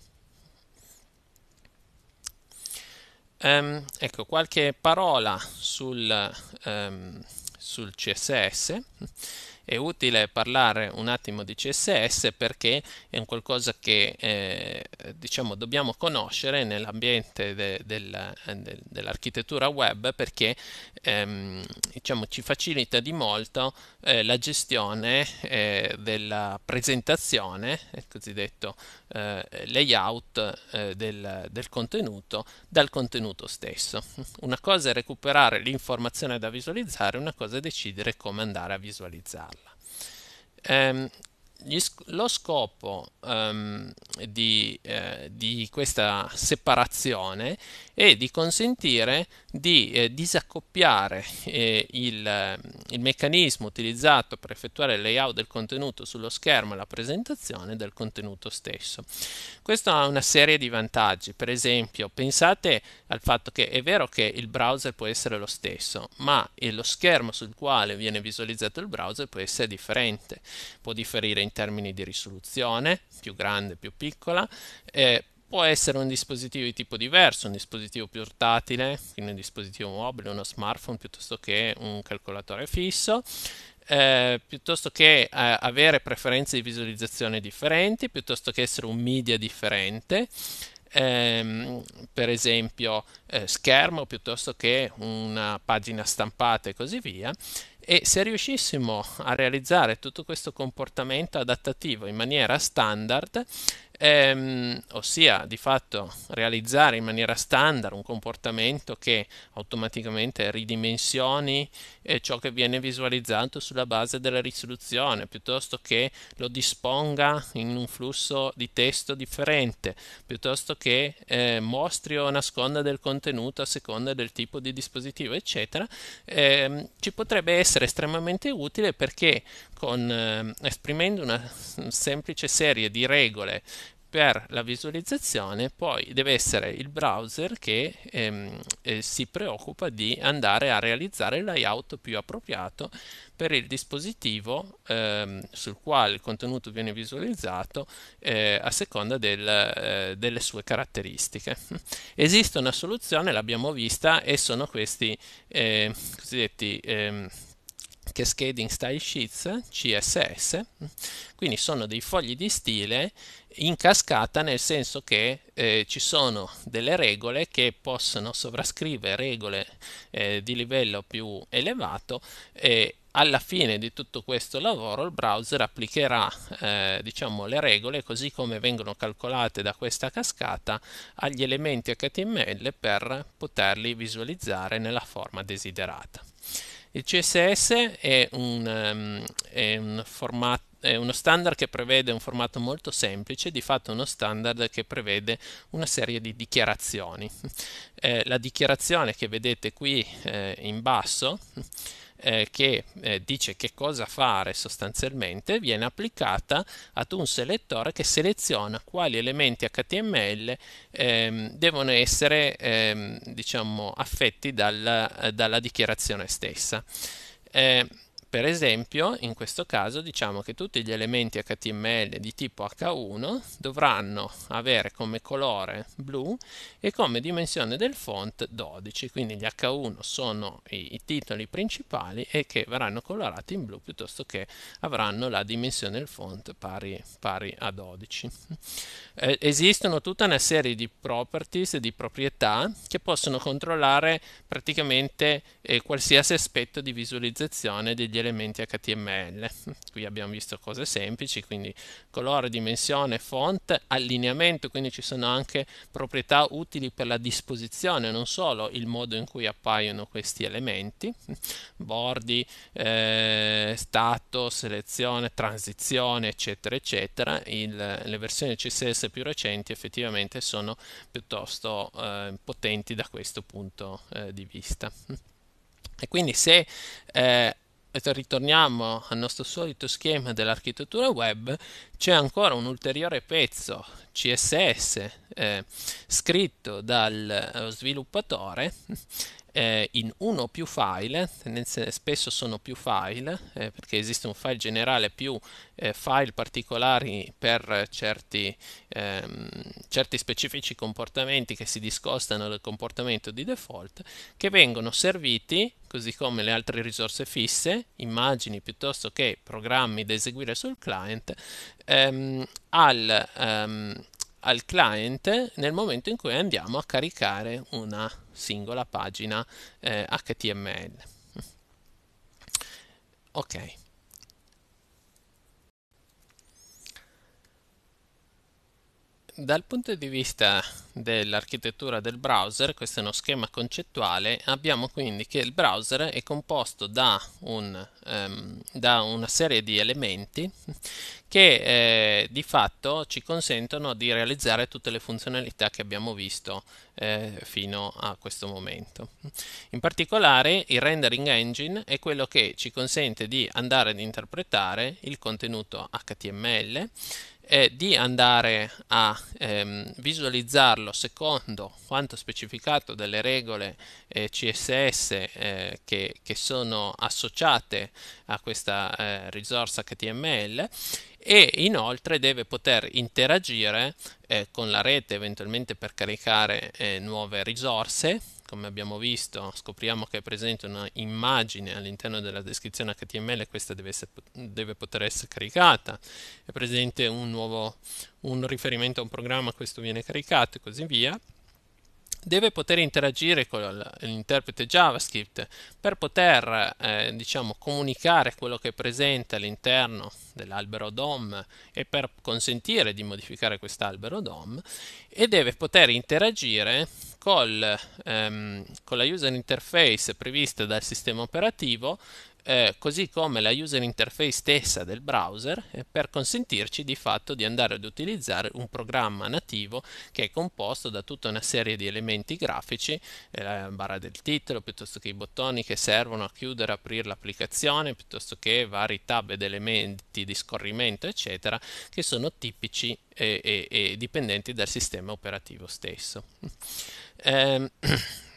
Um, ecco, qualche parola sul, um, sul CSS. È utile parlare un attimo di CSS perché è un qualcosa che eh, diciamo dobbiamo conoscere nell'ambiente de, del, de, dell'architettura web perché ehm, diciamo, ci facilita di molto eh, la gestione eh, della presentazione, il cosiddetto eh, layout eh, del, del, contenuto dal contenuto stesso. Una cosa è recuperare l'informazione da visualizzare, una cosa è decidere come andare a visualizzarla. Ehm, sc- lo scopo um, di, eh, di, questa separazione è di consentire di eh, disaccoppiare eh, il, il, meccanismo utilizzato per effettuare il layout del contenuto sullo schermo e la presentazione dal contenuto stesso. Questo ha una serie di vantaggi, per esempio pensate al fatto che è vero che il browser può essere lo stesso, ma lo schermo sul quale viene visualizzato il browser può essere differente, può differire in termini di risoluzione, più grande, più piccola, eh, può essere un dispositivo di tipo diverso, un dispositivo portatile, quindi un dispositivo mobile, uno smartphone piuttosto che un calcolatore fisso, eh, piuttosto che eh, avere preferenze di visualizzazione differenti, piuttosto che essere un media differente. Ehm, per esempio eh, schermo piuttosto che una pagina stampata e così via e se riuscissimo a realizzare tutto questo comportamento adattativo in maniera standard, ehm, ossia di fatto realizzare in maniera standard un comportamento che automaticamente ridimensioni eh, ciò che viene visualizzato sulla base della risoluzione, piuttosto che lo disponga in un flusso di testo differente, piuttosto che eh, mostri o nasconda del contenuto a seconda del tipo di dispositivo, eccetera, ehm, ci potrebbe essere estremamente utile perché con, eh, esprimendo una mm, semplice serie di regole per la visualizzazione poi deve essere il browser che ehm, eh, si preoccupa di andare a realizzare il layout più appropriato per il dispositivo ehm, sul quale il contenuto viene visualizzato eh, a seconda del, eh, delle sue caratteristiche. Esiste una soluzione, l'abbiamo vista, e sono questi ehm, cosiddetti... Ehm, Cascading Style Sheets CSS, quindi sono dei fogli di stile in cascata nel senso che eh, ci sono delle regole che possono sovrascrivere regole eh, di livello più elevato e alla fine di tutto questo lavoro il browser applicherà eh, diciamo, le regole così come vengono calcolate da questa cascata agli elementi HTML per poterli visualizzare nella forma desiderata. Il CSS è, un, ehm, è, un format, è uno standard che prevede un formato molto semplice, di fatto è uno standard che prevede una serie di dichiarazioni. Eh, la dichiarazione che vedete qui eh, in basso eh, che eh, dice che cosa fare sostanzialmente viene applicata ad un selettore che seleziona quali elementi HTML ehm, devono essere ehm, diciamo affetti dalla, dalla dichiarazione stessa. Eh, per esempio, in questo caso diciamo che tutti gli elementi HTML di tipo H1 dovranno avere come colore blu e come dimensione del font 12, quindi gli H1 sono i, i titoli principali e che verranno colorati in blu piuttosto che avranno la dimensione del font pari, pari a 12. Eh, esistono tutta una serie di properties, di proprietà che possono controllare praticamente eh, qualsiasi aspetto di visualizzazione degli elementi elementi HTML. Qui abbiamo visto cose semplici, quindi colore, dimensione, font, allineamento, quindi ci sono anche proprietà utili per la disposizione, non solo il modo in cui appaiono questi elementi, bordi, eh, stato, selezione, transizione, eccetera, eccetera. Il, le versioni CSS più recenti effettivamente sono piuttosto eh, potenti da questo punto eh, di vista. E quindi se eh, ritorniamo al nostro solito schema dell'architettura web, c'è ancora un ulteriore pezzo CSS eh, scritto dal eh, sviluppatore eh, in uno o più file, spesso sono più file, eh, perché esiste un file generale più eh, file particolari per certi, ehm, certi specifici comportamenti che si discostano dal comportamento di default, che vengono serviti così come le altre risorse fisse, immagini piuttosto che programmi da eseguire sul client, ehm, al, ehm, al client nel momento in cui andiamo a caricare una singola pagina eh, HTML. Ok. Dal punto di vista dell'architettura del browser, questo è uno schema concettuale, abbiamo quindi che il browser è composto da, un, um, da una serie di elementi che eh, di fatto ci consentono di realizzare tutte le funzionalità che abbiamo visto eh, fino a questo momento. In particolare il rendering engine è quello che ci consente di andare ad interpretare il contenuto HTML è di andare a ehm, visualizzarlo secondo quanto specificato dalle regole eh, CSS eh, che, che, sono associate a questa eh, risorsa HTML e inoltre deve poter interagire eh, con la rete eventualmente per caricare eh, nuove risorse come abbiamo visto scopriamo che è presente un'immagine all'interno della descrizione HTML questa deve, essere, deve, poter essere caricata è presente un nuovo un riferimento a un programma questo viene caricato e così via deve poter interagire con l'interprete JavaScript per poter eh, diciamo, comunicare quello che è presente all'interno dell'albero DOM e per consentire di modificare quest'albero DOM e deve poter interagire col, ehm, con la user interface prevista dal sistema operativo eh, così come la user interface stessa del browser eh, per consentirci di fatto di andare ad utilizzare un programma nativo che è composto da tutta una serie di elementi grafici, eh, la barra del titolo piuttosto che i bottoni che servono a chiudere e aprire l'applicazione piuttosto che vari tab ed elementi di scorrimento eccetera che sono tipici e, e, e dipendenti dal sistema operativo stesso. Ehm,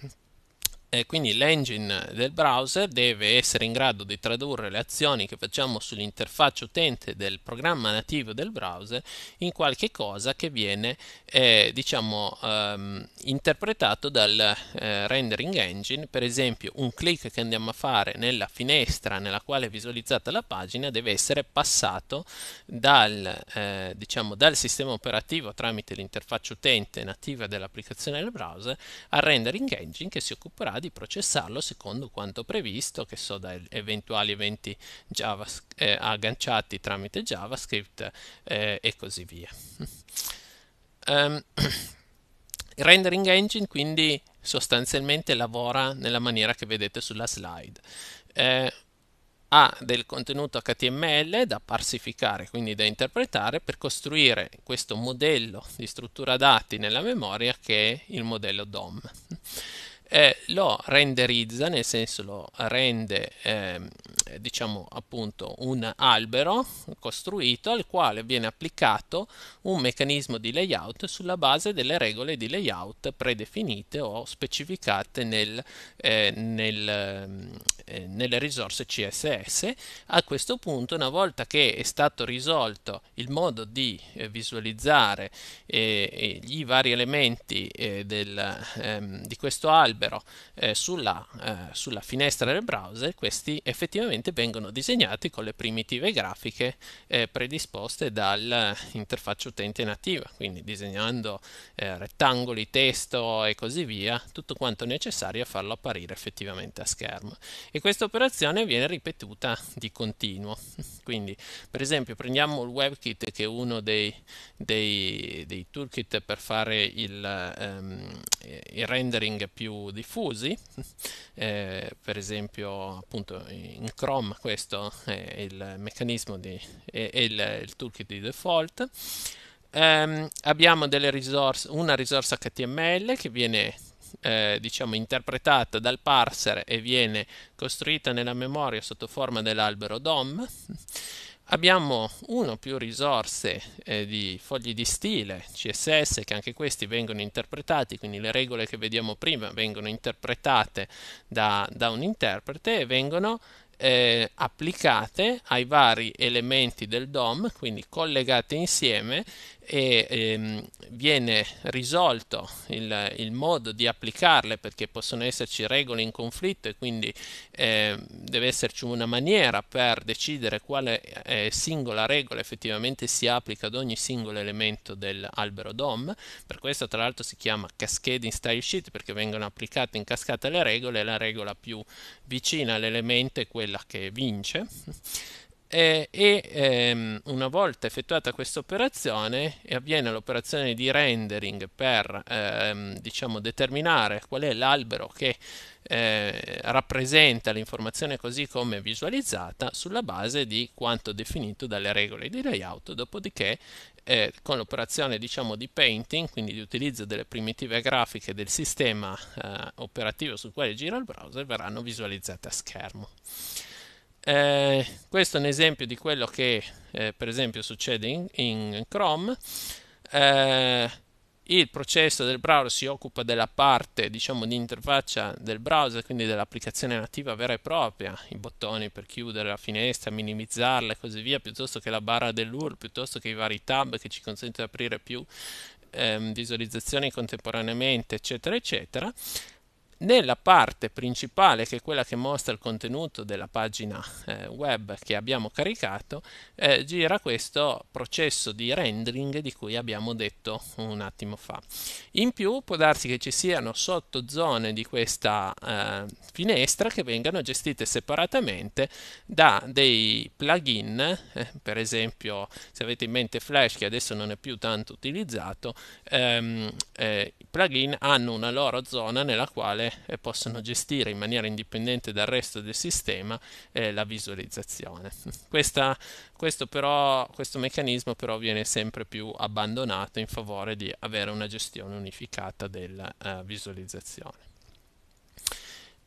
eh, quindi l'engine del browser deve essere in grado di tradurre le azioni che facciamo sull'interfaccia utente del programma nativo del browser in qualche cosa che viene eh, diciamo ehm, interpretato dal eh, rendering engine per esempio un clic che andiamo a fare nella finestra nella quale è visualizzata la pagina deve essere passato dal, eh, diciamo, dal sistema operativo tramite l'interfaccia utente nativa dell'applicazione del browser al rendering engine che si occuperà di di processarlo secondo quanto previsto, che so da eventuali eventi eh, agganciati tramite JavaScript eh, e così via. Um, rendering engine quindi sostanzialmente lavora nella maniera che vedete sulla slide. Eh, ha del contenuto HTML da parsificare, quindi da interpretare, per costruire questo modello di struttura dati nella memoria che è il modello DOM eh, lo renderizza, nel senso lo rende, eh, diciamo appunto, un albero costruito al quale viene applicato un meccanismo di layout sulla base delle regole di layout predefinite o specificate nel, eh, nel, eh, nelle risorse CSS. A questo punto, una volta che è stato risolto il modo di eh, visualizzare eh, i vari elementi del, ehm, di questo albero, arriverebbero eh, sulla, eh, sulla, finestra del browser, questi effettivamente vengono disegnati con le primitive grafiche eh, predisposte dall'interfaccia utente nativa, quindi disegnando eh, rettangoli, testo e così via, tutto quanto necessario a farlo apparire effettivamente a schermo. E questa operazione viene ripetuta di continuo. Quindi, per esempio, prendiamo il WebKit che è uno dei, dei, dei toolkit per fare il, um, il rendering più diffusi, eh, per esempio appunto in Chrome questo è il meccanismo di, è, è il, il toolkit di default. Um, abbiamo risorse, una risorsa HTML che viene eh, diciamo interpretata dal parser e viene costruita nella memoria sotto forma dell'albero DOM Abbiamo uno o più risorse eh, di fogli di stile, CSS, che anche questi vengono interpretati, quindi le regole che vediamo prima vengono interpretate da, da un interprete e vengono eh, applicate ai vari elementi del DOM, quindi collegate insieme e ehm, viene risolto il, il, modo di applicarle perché possono esserci regole in conflitto e quindi eh, deve esserci una maniera per decidere quale eh, singola regola effettivamente si applica ad ogni singolo elemento dell'albero DOM per questo tra l'altro si chiama cascading style sheet perché vengono applicate in cascata le regole e la regola più vicina all'elemento è quella che vince eh, e ehm, una volta effettuata questa operazione avviene l'operazione di rendering per ehm, diciamo, determinare qual è l'albero che eh, rappresenta l'informazione così come visualizzata sulla base di quanto definito dalle regole di layout, dopodiché eh, con l'operazione diciamo, di painting, quindi di utilizzo delle primitive grafiche del sistema eh, operativo sul quale gira il browser, verranno visualizzate a schermo. Eh, questo è un esempio di quello che eh, per esempio succede in, in Chrome. Eh, il processo del browser si occupa della parte diciamo di interfaccia del browser, quindi dell'applicazione nativa vera e propria, i bottoni per chiudere la finestra, minimizzarla e così via, piuttosto che la barra dell'URL, piuttosto che i vari tab che ci consente di aprire più ehm, visualizzazioni contemporaneamente, eccetera, eccetera nella parte principale, che è quella che mostra il contenuto della pagina eh, web che abbiamo caricato, eh, gira questo processo di rendering di cui abbiamo detto un attimo fa. In più può darsi che ci siano sottozone di questa eh, finestra che vengano gestite separatamente da dei plugin, eh, per esempio se avete in mente Flash che adesso non è più tanto utilizzato, ehm, eh, i plugin hanno una loro zona nella quale singole eh, possono gestire in maniera indipendente dal resto del sistema eh, la visualizzazione. Questa, questo, però, questo meccanismo però viene sempre più abbandonato in favore di avere una gestione unificata della uh, visualizzazione.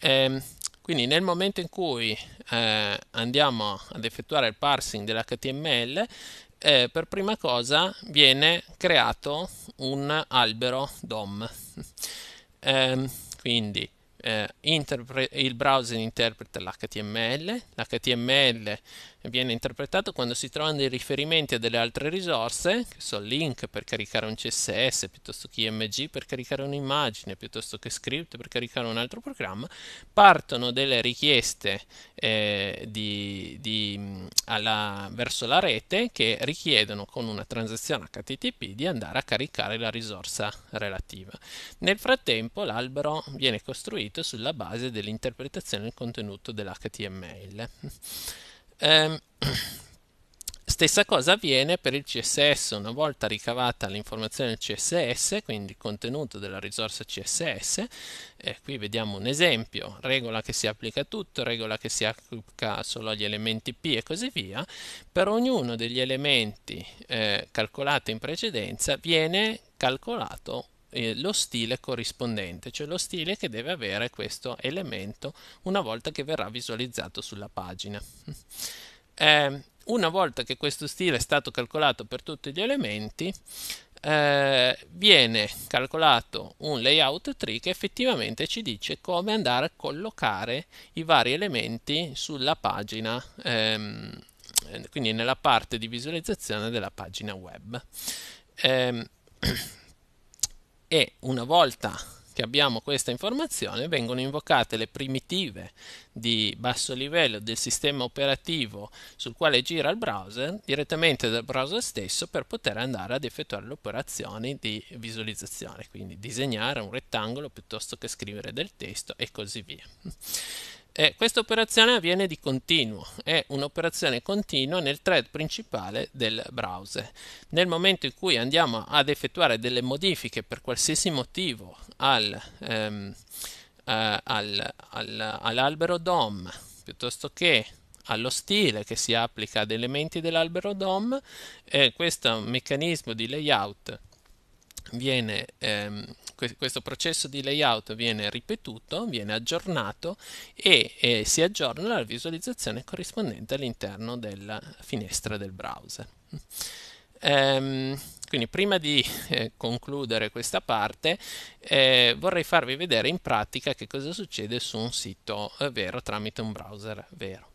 Ehm, quindi nel momento in cui eh, andiamo ad effettuare il parsing dell'HTML, eh, per prima cosa viene creato un albero DOM. Eh, quindi eh, il browser interpreta l'HTML, l'HTML viene interpretato quando si trovano dei riferimenti a delle altre risorse, che sono link per caricare un CSS, piuttosto che img per caricare un'immagine, piuttosto che script per caricare un altro programma, partono delle richieste eh, di, di, mm, alla, verso la rete che richiedono con una transazione HTTP di andare a caricare la risorsa relativa. Nel frattempo l'albero viene costruito sulla base dell'interpretazione del contenuto dell'HTML. Ehm, stessa cosa avviene per il CSS, una volta ricavata l'informazione del CSS, quindi il contenuto della risorsa CSS, eh, qui vediamo un esempio, regola che si applica a tutto, regola che si applica solo agli elementi P e così via, per ognuno degli elementi eh, calcolati in precedenza viene calcolato eh, lo stile corrispondente, cioè lo stile che deve avere questo elemento una volta che verrà visualizzato sulla pagina. eh, una volta che questo stile è stato calcolato per tutti gli elementi, eh, viene calcolato un layout tree che effettivamente ci dice come andare a collocare i vari elementi sulla pagina, ehm, eh, quindi nella parte di visualizzazione della pagina web. Eh, e una volta che abbiamo questa informazione vengono invocate le primitive di basso livello del sistema operativo sul quale gira il browser direttamente dal browser stesso per poter andare ad effettuare le operazioni di visualizzazione, quindi disegnare un rettangolo piuttosto che scrivere del testo e così via. E questa operazione avviene di continuo, è un'operazione continua nel thread principale del browser. Nel momento in cui andiamo ad effettuare delle modifiche per qualsiasi motivo al, ehm, eh, al, al, all'albero DOM piuttosto che allo stile che si applica ad elementi dell'albero DOM, eh, questo meccanismo di layout viene ehm, questo processo di layout viene ripetuto, viene aggiornato e, e si aggiorna la visualizzazione corrispondente all'interno della finestra del browser. Ehm, quindi prima di eh, concludere questa parte eh, vorrei farvi vedere in pratica che cosa succede su un sito eh, vero tramite un browser vero.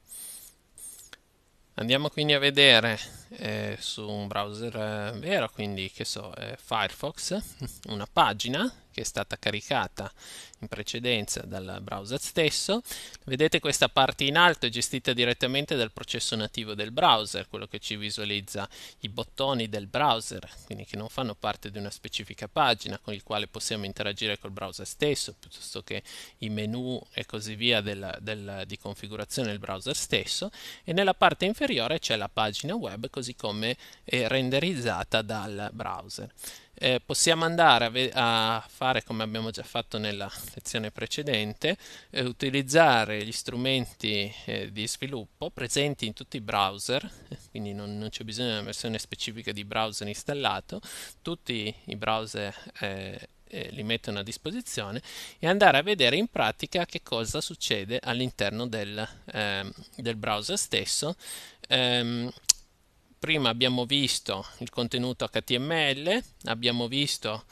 Andiamo quindi a vedere eh, su un browser eh, vero, quindi che so, eh, Firefox, una pagina che è stata caricata in precedenza dal browser stesso. Vedete questa parte in alto è gestita direttamente dal processo nativo del browser, quello che ci visualizza i bottoni del browser, quindi che non fanno parte di una specifica pagina con il quale possiamo interagire col browser stesso, piuttosto che i menu e così via del, del, di configurazione del browser stesso. E nella parte inferiore c'è la pagina web così come è renderizzata dal browser eh, possiamo andare a, a, fare come abbiamo già fatto nella lezione precedente, eh, utilizzare gli strumenti eh, di sviluppo presenti in tutti i browser, eh, quindi non, non c'è bisogno di una versione specifica di browser installato, tutti i browser eh, eh, li mettono a disposizione e andare a vedere in pratica che cosa succede all'interno del, ehm, del browser stesso ehm, prima abbiamo visto il contenuto HTML, abbiamo visto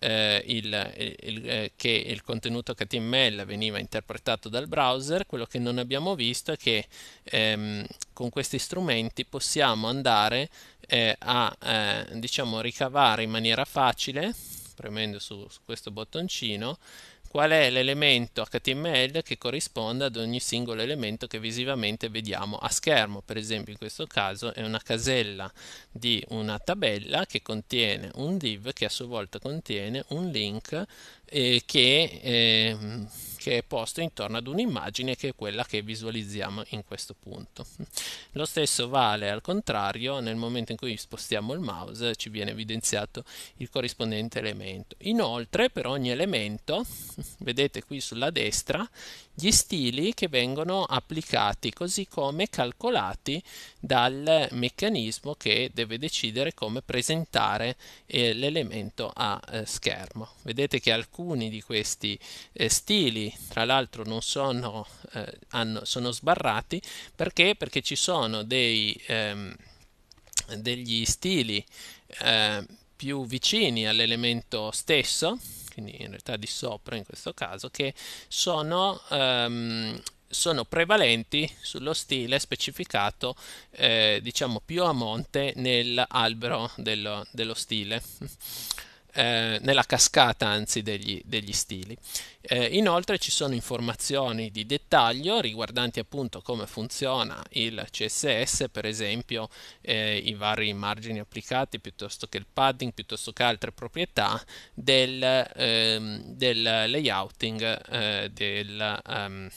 eh, il, il, eh, che il contenuto HTML veniva interpretato dal browser, quello che non abbiamo visto è che ehm, con questi strumenti possiamo andare eh, a eh, diciamo, ricavare in maniera facile, premendo su, su questo bottoncino, qual è l'elemento HTML che corrisponde ad ogni singolo elemento che visivamente vediamo a schermo. Per esempio in questo caso è una casella di una tabella che contiene un div che a sua volta contiene un link eh, che... Eh, che è posto intorno ad un'immagine che è quella che visualizziamo in questo punto. Lo stesso vale al contrario, nel momento in cui spostiamo il mouse ci viene evidenziato il corrispondente elemento. Inoltre per ogni elemento, vedete qui sulla destra, gli stili che vengono applicati così come calcolati dal meccanismo che deve decidere come presentare eh, l'elemento a eh, schermo. Vedete che alcuni di questi eh, stili tra l'altro non sono, eh, hanno, sono sbarrati perché? perché? ci sono dei, ehm, degli stili eh, più vicini all'elemento stesso quindi in realtà di sopra in questo caso, che sono, ehm, sono prevalenti sullo stile specificato, eh, diciamo più a monte nell'albero dello, dello stile eh, nella cascata anzi degli, degli stili. Eh, inoltre ci sono informazioni di dettaglio riguardanti appunto come funziona il CSS, per esempio eh, i vari margini applicati piuttosto che il padding, piuttosto che altre proprietà del, ehm, del layouting eh, del, um,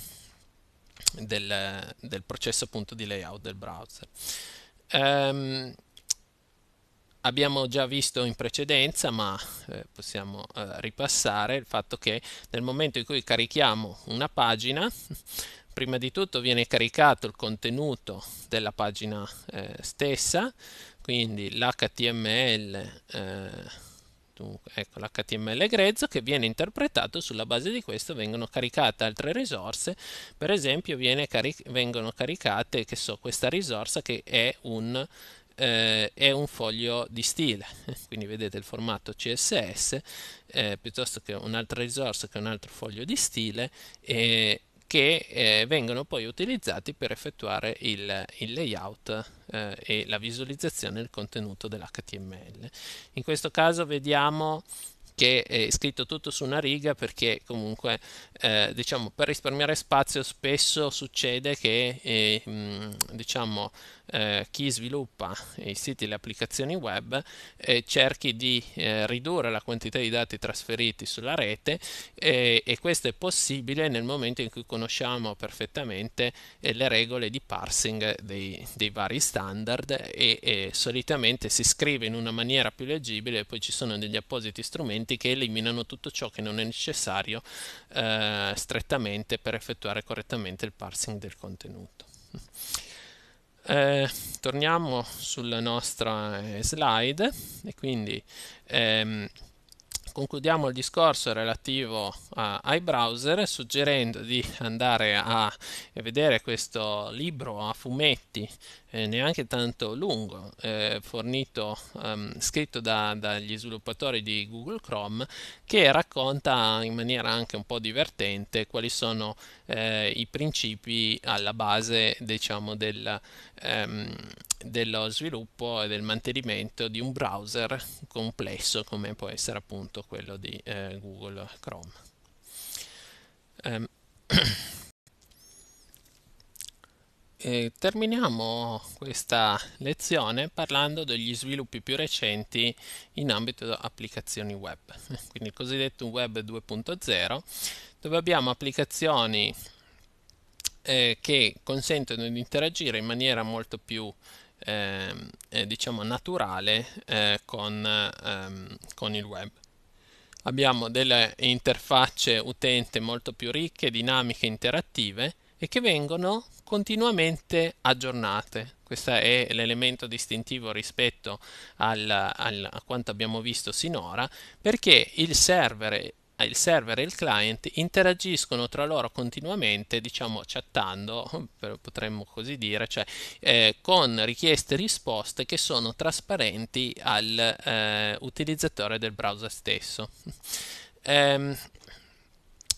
del, del, processo appunto di layout del browser. Um, abbiamo già visto in precedenza, ma eh, possiamo eh, ripassare il fatto che nel momento in cui carichiamo una pagina, prima di tutto viene caricato il contenuto della pagina eh, stessa, quindi l'HTML. Eh, dunque, ecco l'HTML grezzo che viene interpretato sulla base di questo vengono caricate altre risorse per esempio cari vengono caricate che so questa risorsa che è un eh, è un foglio di stile, quindi vedete il formato CSS eh, piuttosto che un'altra risorsa che un altro foglio di stile eh, che vengono poi utilizzati per effettuare il, il layout eh, e la visualizzazione del contenuto dell'HTML. In questo caso vediamo che è scritto tutto su una riga perché comunque eh, diciamo per risparmiare spazio spesso succede che eh, mh, mm, diciamo eh, chi sviluppa i siti e le applicazioni web eh, cerchi di eh, ridurre la quantità di dati trasferiti sulla rete eh, e questo è possibile nel momento in cui conosciamo perfettamente eh, le regole di parsing dei, dei vari standard e, e, solitamente si scrive in una maniera più leggibile e poi ci sono degli appositi strumenti che eliminano tutto ciò che non è necessario eh, strettamente per effettuare correttamente il parsing del contenuto. Eh, torniamo sulla nostra eh, slide e quindi ehm, concludiamo il discorso relativo a, ai browser suggerendo di andare a vedere questo libro a fumetti neanche tanto lungo, eh, fornito, um, scritto da, dagli sviluppatori di Google Chrome, che racconta in maniera anche un po' divertente quali sono eh, i principi alla base, diciamo, del, ehm, dello sviluppo e del mantenimento di un browser complesso come può essere appunto quello di eh, Google Chrome. Um, E terminiamo questa lezione parlando degli sviluppi più recenti in ambito applicazioni web, quindi il cosiddetto web 2.0, dove abbiamo applicazioni eh, che consentono di interagire in maniera molto più ehm, eh, diciamo naturale eh, con, ehm, con il web. Abbiamo delle interfacce utente molto più ricche, dinamiche, interattive e che vengono continuamente aggiornate. Questo è l'elemento distintivo rispetto al, al, a quanto abbiamo visto sinora, perché il server eh, il server e il client interagiscono tra loro continuamente, diciamo chattando, potremmo così dire, cioè eh, con richieste e risposte che sono trasparenti all'utilizzatore eh, del browser stesso. Ehm,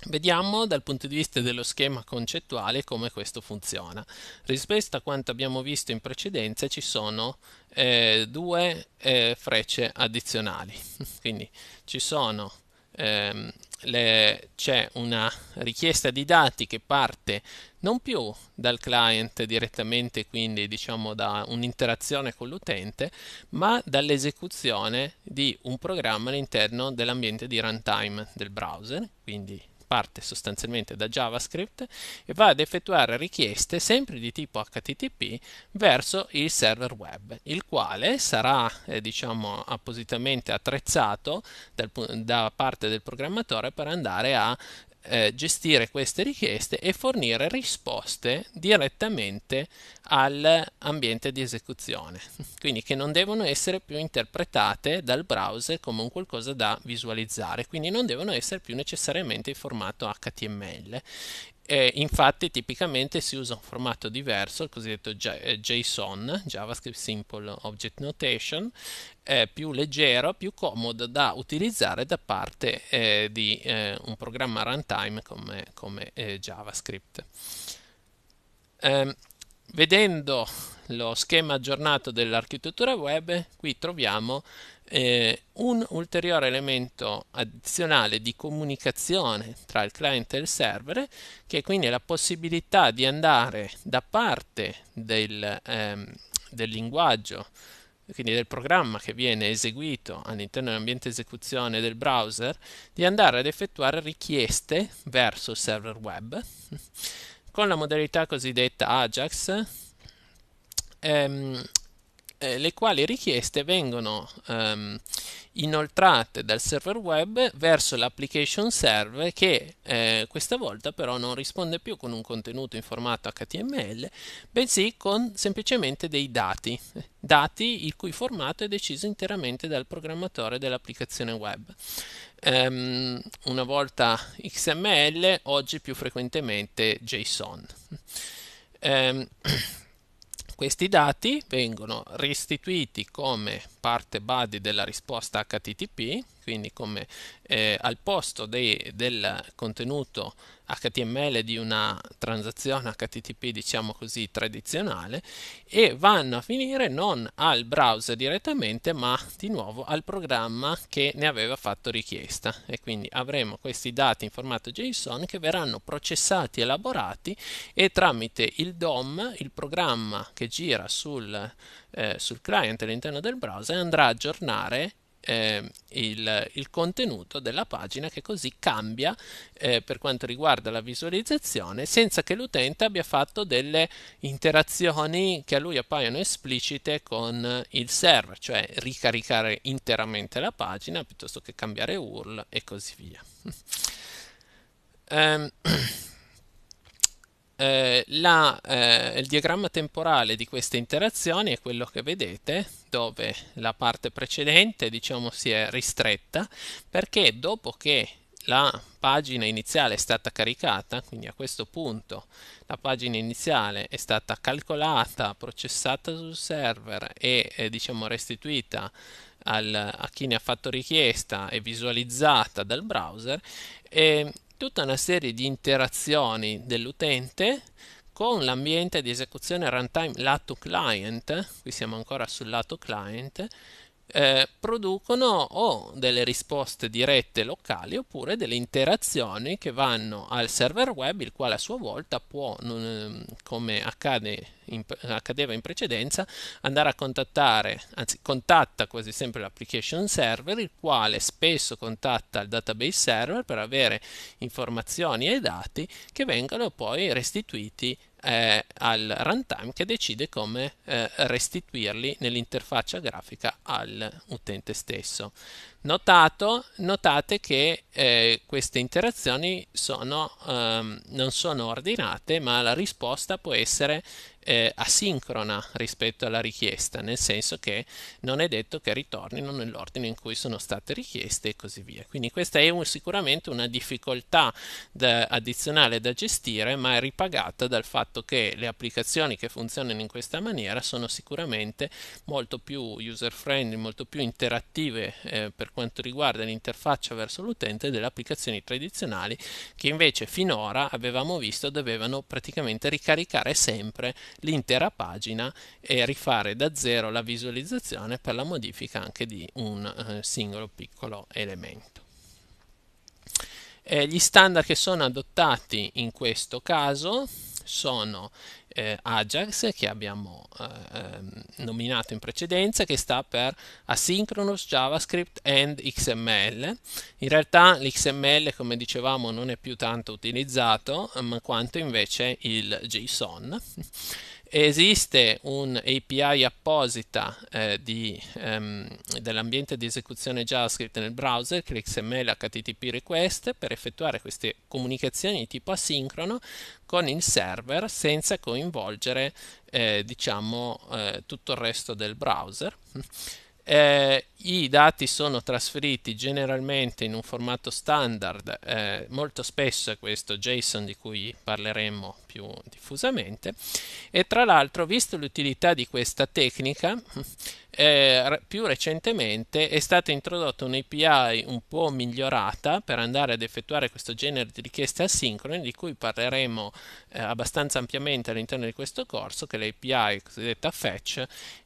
Vediamo dal punto di vista dello schema concettuale come questo funziona. Rispetto a quanto abbiamo visto in precedenza ci sono eh, due eh, frecce addizionali, quindi sono, ehm, le, c'è una richiesta di dati che parte non più dal client direttamente, quindi diciamo da un'interazione con l'utente, ma dall'esecuzione di un programma all'interno dell'ambiente di runtime del browser, quindi parte sostanzialmente da JavaScript e va ad effettuare richieste sempre di tipo HTTP verso il server web, il quale sarà eh, diciamo appositamente attrezzato dal, da parte del programmatore per andare a eh, gestire queste richieste e fornire risposte direttamente all'ambiente di esecuzione, quindi che non devono essere più interpretate dal browser come un qualcosa da visualizzare, quindi non devono essere più necessariamente in formato HTML eh, infatti tipicamente si usa un formato diverso, il cosiddetto eh, JSON, JavaScript Simple Object Notation, eh, più leggero, più comodo da utilizzare da parte eh, di eh, un programma runtime come, come eh, JavaScript. Ehm, vedendo lo schema aggiornato dell'architettura web, qui troviamo eh, un ulteriore elemento addizionale di comunicazione tra il client e il server, che è quindi la possibilità di andare da parte del, ehm, del linguaggio, quindi del programma che viene eseguito all'interno dell'ambiente esecuzione del browser, di andare ad effettuare richieste verso il server web con la modalità cosiddetta Ajax. Ehm, eh, le quali richieste vengono ehm, inoltrate dal server web verso l'application server che eh, questa volta però non risponde più con un contenuto in formato HTML, bensì con semplicemente dei dati, dati il cui formato è deciso interamente dal programmatore dell'applicazione web. Ehm, una volta XML, oggi più frequentemente JSON. Ehm, Questi dati vengono restituiti come parte body della risposta HTTP quindi come eh, al posto dei, del contenuto HTML di una transazione HTTP diciamo così tradizionale e vanno a finire non al browser direttamente ma di nuovo al programma che ne aveva fatto richiesta e quindi avremo questi dati in formato JSON che verranno processati, elaborati e tramite il DOM il programma che gira sul, eh, sul client all'interno del browser andrà a aggiornare eh, il, il, contenuto della pagina che così cambia eh, per quanto riguarda la visualizzazione senza che l'utente abbia fatto delle interazioni che a lui appaiono esplicite con il server, cioè ricaricare interamente la pagina piuttosto che cambiare URL e così via. um, eh, la, eh, il diagramma temporale di queste interazioni è quello che vedete, dove la parte precedente diciamo, si è ristretta, perché dopo che la pagina iniziale è stata caricata, quindi a questo punto la pagina iniziale è stata calcolata, processata sul server e eh, diciamo restituita al, a chi ne ha fatto richiesta e visualizzata dal browser, e ehm, tutta una serie di interazioni dell'utente con l'ambiente di esecuzione runtime lato client, qui siamo ancora sul lato client, eh, producono o delle risposte dirette locali oppure delle interazioni che vanno al server web, il quale a sua volta può, non, ehm, come accade in, accadeva in precedenza, andare a contattare, anzi contatta quasi sempre l'application server, il quale spesso contatta il database server per avere informazioni e dati che vengono poi restituiti eh, al runtime che decide come eh, restituirli nell'interfaccia grafica all'utente stesso. Notato, notate che eh, queste interazioni sono, ehm, non sono ordinate, ma la risposta può essere eh, asincrona rispetto alla richiesta, nel senso che non è detto che ritornino nell'ordine in cui sono state richieste e così via. Quindi questa è un, sicuramente una difficoltà da, addizionale da gestire, ma è ripagata dal fatto che le applicazioni che funzionano in questa maniera sono sicuramente molto più user friendly, molto più interattive eh, per quanto riguarda l'interfaccia verso l'utente delle applicazioni tradizionali che invece finora avevamo visto dovevano praticamente ricaricare sempre l'intera pagina e rifare da zero la visualizzazione per la modifica anche di un eh, singolo piccolo elemento. Eh, gli standard che sono adottati in questo caso sono eh, Ajax che abbiamo eh, ehm, nominato in precedenza che sta per Asynchronous JavaScript and XML. In realtà l'XML come dicevamo non è più tanto utilizzato ma quanto invece il JSON Esiste un'API apposita eh, di, ehm, dell'ambiente di esecuzione JavaScript nel browser, ClickSML HTTP request, per effettuare queste comunicazioni di tipo asincrono con il server senza coinvolgere eh, diciamo, eh, tutto il resto del browser. Eh, I dati sono trasferiti generalmente in un formato standard, eh, molto spesso è questo JSON di cui parleremo più diffusamente e tra l'altro visto l'utilità di questa tecnica eh, più recentemente è stata introdotta un'API un po' migliorata per andare ad effettuare questo genere di richieste asincrone di cui parleremo eh, abbastanza ampiamente all'interno di questo corso che è l'API cosiddetta fetch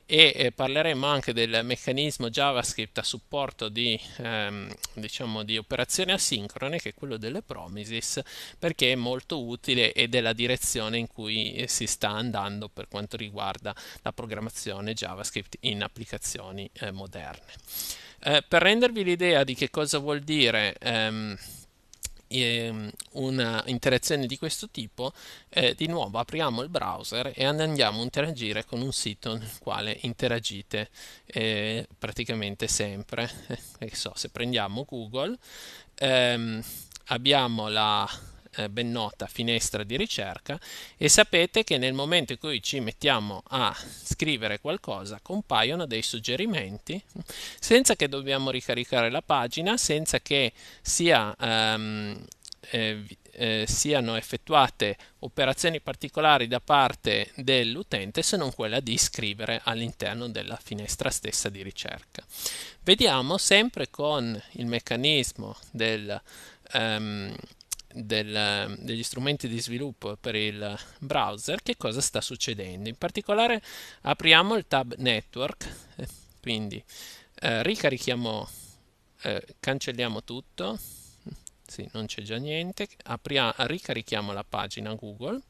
e eh, parleremo anche del meccanismo JavaScript a supporto di, ehm, diciamo di operazioni asincrone che è quello delle promises perché è molto utile ed è la direzione direzione in cui eh, si sta andando per quanto riguarda la programmazione JavaScript in applicazioni eh, moderne. Eh, per rendervi l'idea di che cosa vuol dire ehm, ehm, una interazione di questo tipo, eh, di nuovo apriamo il browser e andiamo a interagire con un sito nel quale interagite eh, praticamente sempre. Eh, so, se prendiamo Google, ehm, abbiamo la eh, ben nota finestra di ricerca e sapete che nel momento in cui ci mettiamo a scrivere qualcosa compaiono dei suggerimenti senza che dobbiamo ricaricare la pagina, senza che sia ehm, eh, eh, siano effettuate operazioni particolari da parte dell'utente se non quella di scrivere all'interno della finestra stessa di ricerca. Vediamo sempre con il meccanismo del, ehm, del, degli strumenti di sviluppo per il browser, che cosa sta succedendo? In particolare apriamo il tab Network, eh, quindi eh, ricarichiamo, eh, cancelliamo tutto, sì, non c'è già niente, Apria, ricarichiamo la pagina Google,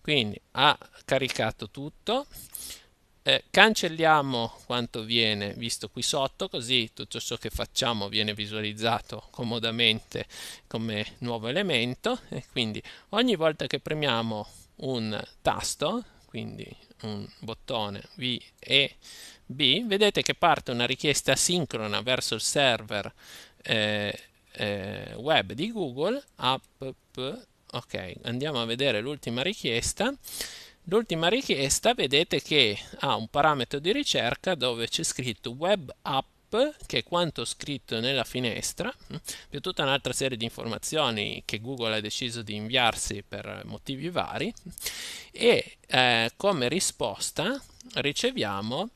quindi ha caricato tutto, eh, cancelliamo quanto viene visto qui sotto, così tutto ciò che facciamo viene visualizzato comodamente come nuovo elemento e quindi ogni volta che premiamo un tasto, quindi un bottone V e B, vedete che parte una richiesta asincrona verso il server eh, eh, web di Google, app, ok, andiamo a vedere l'ultima richiesta L'ultima richiesta vedete che ha un parametro di ricerca dove c'è scritto web app che è quanto scritto nella finestra mm, più tutta un'altra serie di informazioni che Google ha deciso di inviarsi per motivi vari e eh, come risposta riceviamo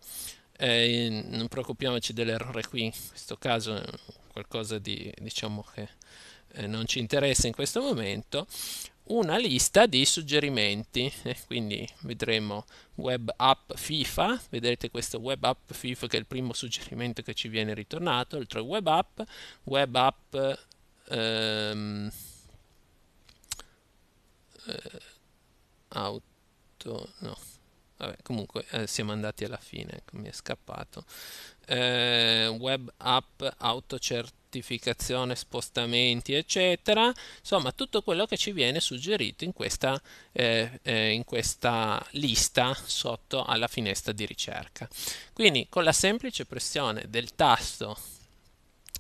eh, non preoccupiamoci dell'errore qui in questo caso è eh, qualcosa di diciamo che eh, non ci interessa in questo momento una lista di suggerimenti, eh, quindi vedremo web app FIFA, vedrete questo web app FIFA che è il primo suggerimento che ci viene ritornato, oltre web app, web app ehm, eh, auto, no, Vabbè, comunque eh, siamo andati alla fine, ecco, mi è scappato. Eh, web app, autocertificazione, spostamenti, eccetera. Insomma, tutto quello che ci viene suggerito in questa, eh, eh in questa lista sotto alla finestra di ricerca. Quindi, con la semplice pressione del tasto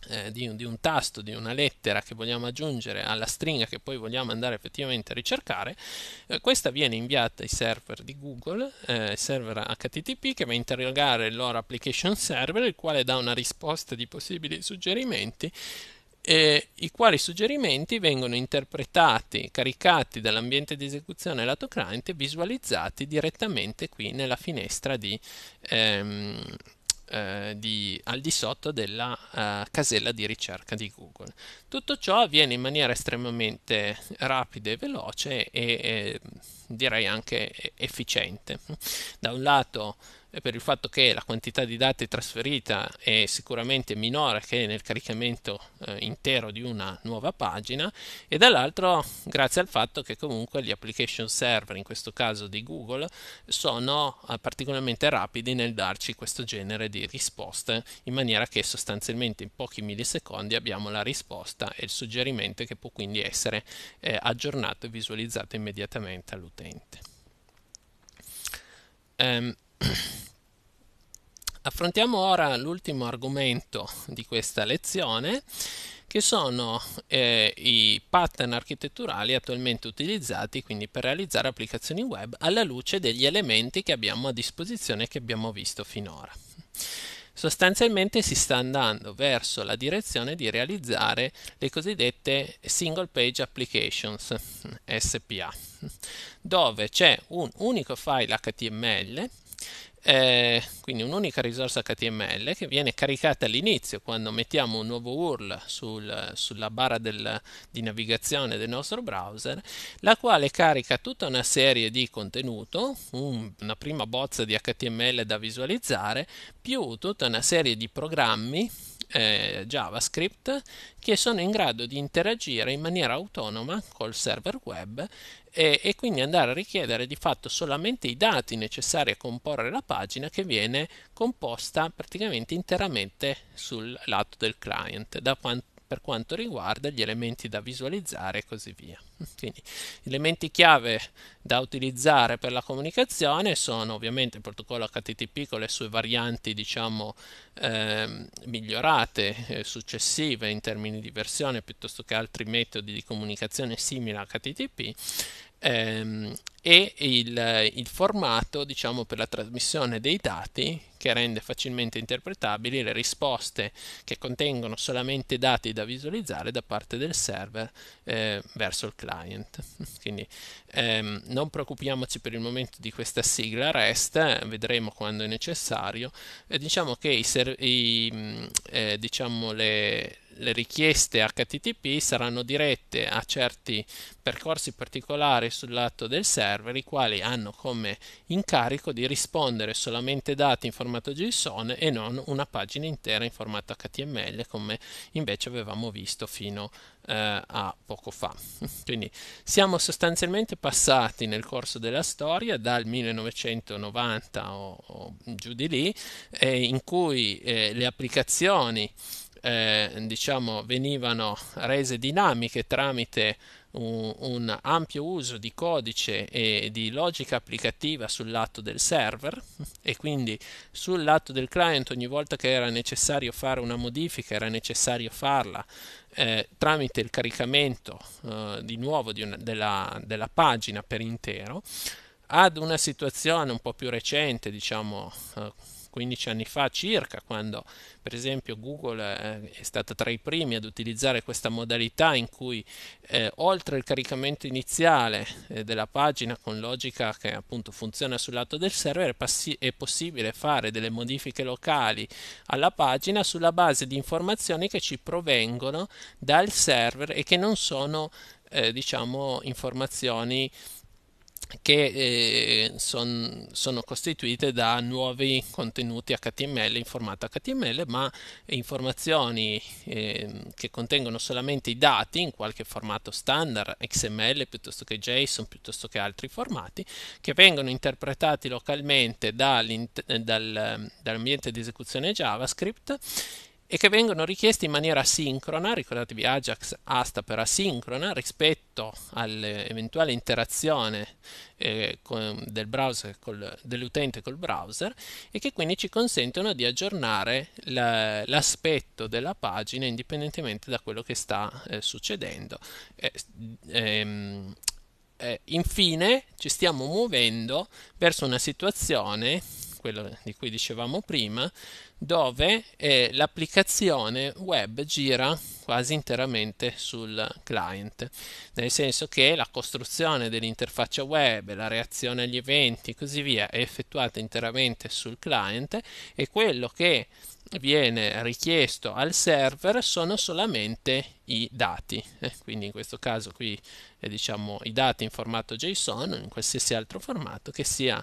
eh, di, di, un tasto, di una lettera che vogliamo aggiungere alla stringa che poi vogliamo andare effettivamente a ricercare, eh, questa viene inviata ai server di Google, eh, server HTTP, che va a interrogare il loro application server, il quale dà una risposta di possibili suggerimenti i quali suggerimenti vengono interpretati, caricati dall'ambiente di esecuzione lato client e visualizzati direttamente qui nella finestra di, ehm, eh, di, al di sotto della eh, casella di ricerca di Google. Tutto ciò avviene in maniera estremamente rapida e veloce e eh, direi anche efficiente. Da un lato per il fatto che la quantità di dati trasferita è sicuramente minore che nel caricamento eh, intero di una nuova pagina e dall'altro grazie al fatto che comunque gli application server, in questo caso di Google, sono eh, particolarmente rapidi nel darci questo genere di risposte in maniera che sostanzialmente in pochi millisecondi abbiamo la risposta e il suggerimento che può quindi essere eh, aggiornato e visualizzato immediatamente all'utente. Um, Affrontiamo ora l'ultimo argomento di questa lezione, che sono eh, i pattern architetturali attualmente utilizzati quindi per realizzare applicazioni web alla luce degli elementi che abbiamo a disposizione e che abbiamo visto finora. Sostanzialmente si sta andando verso la direzione di realizzare le cosiddette single page applications SPA, dove c'è un unico file HTML eh, quindi un'unica risorsa HTML che viene caricata all'inizio quando mettiamo un nuovo URL sul, sulla barra del, di navigazione del nostro browser, la quale carica tutta una serie di contenuto, un, una prima bozza di HTML da visualizzare, più tutta una serie di programmi eh, JavaScript che sono in grado di interagire in maniera autonoma col server web e, e quindi andare a richiedere di fatto solamente i dati necessari a comporre la pagina che viene composta praticamente interamente sul lato del client per quanto riguarda gli elementi da visualizzare e così via. Quindi elementi chiave da utilizzare per la comunicazione sono ovviamente il protocollo HTTP con le sue varianti diciamo eh, migliorate eh, successive in termini di versione piuttosto che altri metodi di comunicazione simili a HTTP ehm, e il, il formato diciamo, per la trasmissione dei dati che rende facilmente interpretabili le risposte che contengono solamente dati da visualizzare da parte del server eh, verso il client. Quindi ehm, non preoccupiamoci per il momento di questa sigla REST, vedremo quando è necessario. Eh, diciamo che i, i, mm, eh, diciamo le, le richieste HTTP saranno dirette a certi percorsi particolari sul lato del server, i quali hanno come incarico di rispondere solamente dati informazioni formato JSON e non una pagina intera in formato HTML come invece avevamo visto fino eh, a poco fa. Quindi siamo sostanzialmente passati nel corso della storia dal 1990 o, o giù di lì eh, in cui eh, le applicazioni eh, diciamo venivano rese dinamiche tramite un, un ampio uso di codice e di logica applicativa sul lato del server e quindi sul lato del client ogni volta che era necessario fare una modifica era necessario farla eh, tramite il caricamento eh, di nuovo di una, della, della, pagina per intero ad una situazione un po' più recente diciamo eh, 15 anni fa circa, quando per esempio Google eh, è stata tra i primi ad utilizzare questa modalità in cui eh, oltre il caricamento iniziale eh, della pagina con logica che appunto funziona sul lato del server, è possibile fare delle modifiche locali alla pagina sulla base di informazioni che ci provengono dal server e che non sono eh, diciamo informazioni eh, che eh, son, sono costituite da nuovi contenuti HTML in formato HTML, ma informazioni eh, che contengono solamente i dati in qualche formato standard, XML piuttosto che JSON, piuttosto che altri formati, che vengono interpretati localmente dall'ambiente di esecuzione JavaScript e che vengono richiesti in maniera asincrona, ricordatevi Ajax asta per asincrona rispetto all'eventuale interazione eh, con, del browser col, dell'utente col browser e che quindi ci consentono di aggiornare la, l'aspetto della pagina indipendentemente da quello che sta eh, succedendo. Eh, ehm, eh, infine ci stiamo muovendo verso una situazione quello di cui dicevamo prima, dove eh, l'applicazione web gira quasi interamente sul client, nel senso che la costruzione dell'interfaccia web, la reazione agli eventi e così via è effettuata interamente sul client e quello che viene richiesto al server sono solamente i dati eh, quindi in questo caso qui eh, diciamo i dati in formato JSON o in qualsiasi altro formato che sia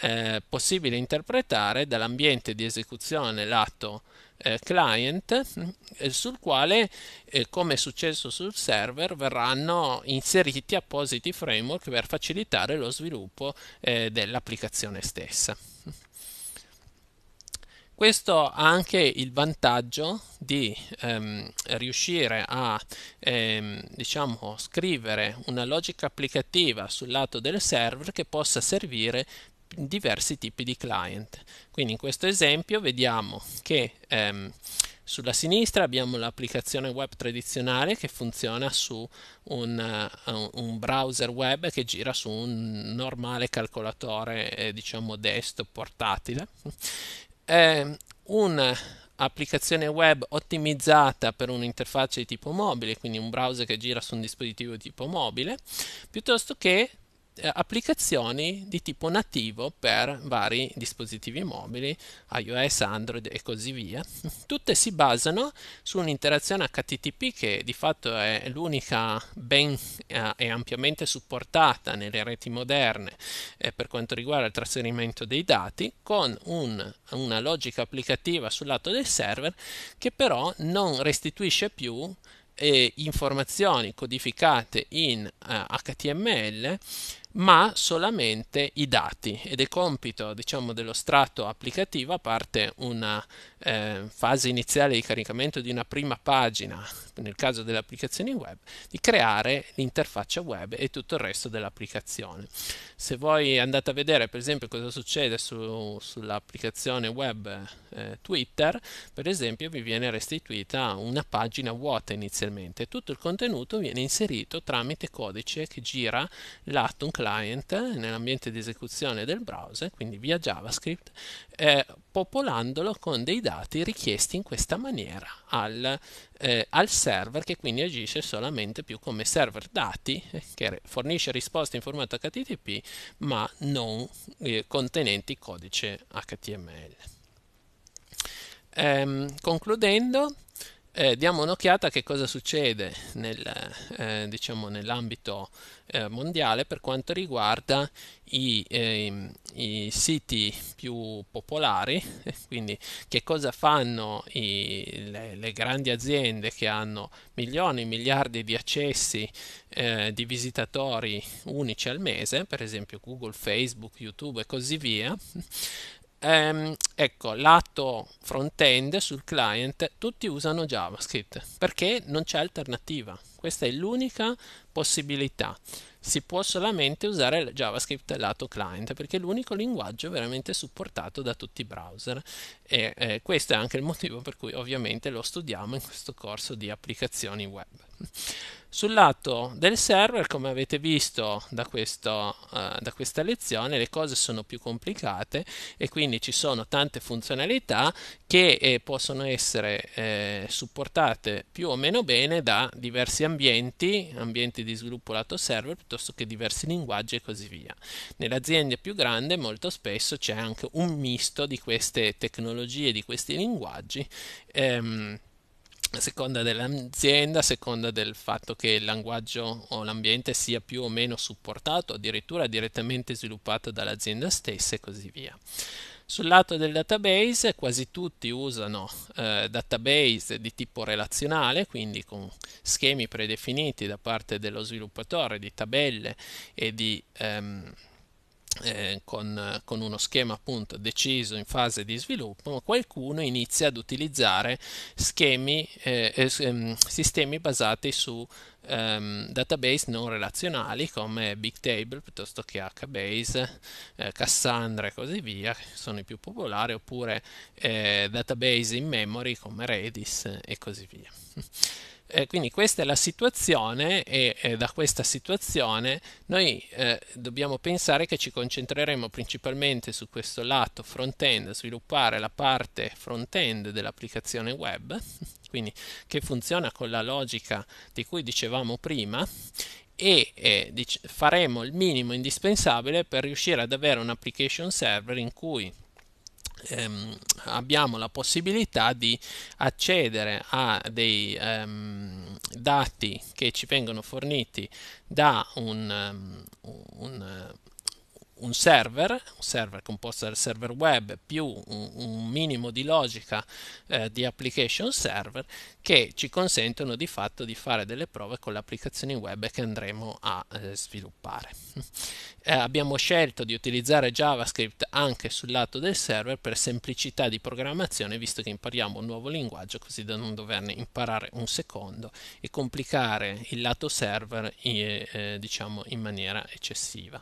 eh, possibile interpretare dall'ambiente di esecuzione lato eh, client eh, sul quale eh, come è successo sul server verranno inseriti appositi framework per facilitare lo sviluppo dell'applicazione stessa questo ha anche il vantaggio di ehm, riuscire a ehm, diciamo, scrivere una logica applicativa sul lato del server che possa servire diversi tipi di client. Quindi in questo esempio vediamo che ehm, sulla sinistra abbiamo l'applicazione web tradizionale che funziona su un, uh, un, browser web che gira su un normale calcolatore eh, diciamo desktop portatile è un'applicazione web ottimizzata per un'interfaccia di tipo mobile, quindi un browser che gira su un dispositivo di tipo mobile, piuttosto che eh, applicazioni di tipo nativo per vari dispositivi mobili, iOS, Android e così via. Tutte si basano su un'interazione HTTP che di fatto è l'unica ben eh, e ampiamente supportata nelle reti moderne eh, per quanto riguarda il trasferimento dei dati, con un, una logica applicativa sul lato del server che però non restituisce più eh, informazioni codificate in eh, HTML ma solamente i dati ed è compito diciamo, dello strato applicativo, a parte una eh, fase iniziale di caricamento di una prima pagina, nel caso delle applicazioni web, di creare l'interfaccia web e tutto il resto dell'applicazione. Se voi andate a vedere per esempio cosa succede su, sull'applicazione web eh, Twitter, per esempio vi viene restituita una pagina vuota inizialmente, tutto il contenuto viene inserito tramite codice che gira lato un client, eh, nell'ambiente di esecuzione del browser, quindi via JavaScript, eh, popolandolo con dei dati richiesti in questa maniera al, eh, al, server che quindi agisce solamente più come server dati eh, che fornisce risposte in formato HTTP ma non eh, contenenti codice HTML. Ehm, concludendo, eh, diamo un'occhiata a che cosa succede nel, eh, diciamo nell'ambito eh, mondiale per quanto riguarda i, ehm, i, siti più popolari, eh, quindi che cosa fanno i, le, le, grandi aziende che hanno milioni, miliardi di accessi eh, di visitatori unici al mese, per esempio Google, Facebook, YouTube e così via, ehm, ecco, lato front-end sul client tutti usano JavaScript perché non c'è alternativa. Questa è l'unica possibilità. Si può solamente usare JavaScript lato client perché è l'unico linguaggio veramente supportato da tutti i browser e eh, questo è anche il motivo per cui ovviamente lo studiamo in questo corso di applicazioni web. Sul lato del server, come avete visto da, questo, uh, da, questa lezione, le cose sono più complicate e quindi ci sono tante funzionalità che eh, possono essere eh, supportate più o meno bene da diversi ambienti, ambienti di sviluppo lato server piuttosto che diversi linguaggi e così via. Nell'azienda più grande molto spesso c'è anche un misto di queste tecnologie, di questi linguaggi. Ehm, a seconda dell'azienda, a seconda del fatto che il linguaggio o l'ambiente sia più o meno supportato, addirittura direttamente sviluppato dall'azienda stessa e così via. Sul lato del database quasi tutti usano eh, database di tipo relazionale, quindi con schemi predefiniti da parte dello sviluppatore di tabelle e di... Ehm, eh, con, con, uno schema appunto deciso in fase di sviluppo, qualcuno inizia ad utilizzare schemi, eh, eh, sistemi basati su ehm, database non relazionali come Bigtable piuttosto che HBase, eh, Cassandra e così via, che sono i più popolari, oppure eh, database in memory come Redis e così via eh, quindi questa è la situazione e eh, da questa situazione noi eh, dobbiamo pensare che ci concentreremo principalmente su questo lato front-end, sviluppare la parte front-end dell'applicazione web, quindi che funziona con la logica di cui dicevamo prima e eh, dic- faremo il minimo indispensabile per riuscire ad avere un application server in cui ehm, abbiamo la possibilità di accedere a dei ehm, dati che ci vengono forniti da un, ehm, un un server, un server composto dal server web più un, un minimo di logica eh, di application server che ci consentono di fatto di fare delle prove con le applicazioni web che andremo a eh, sviluppare. Eh, abbiamo scelto di utilizzare JavaScript anche sul lato del server per semplicità di programmazione visto che impariamo un nuovo linguaggio così da non doverne imparare un secondo e complicare il lato server eh, diciamo in maniera eccessiva.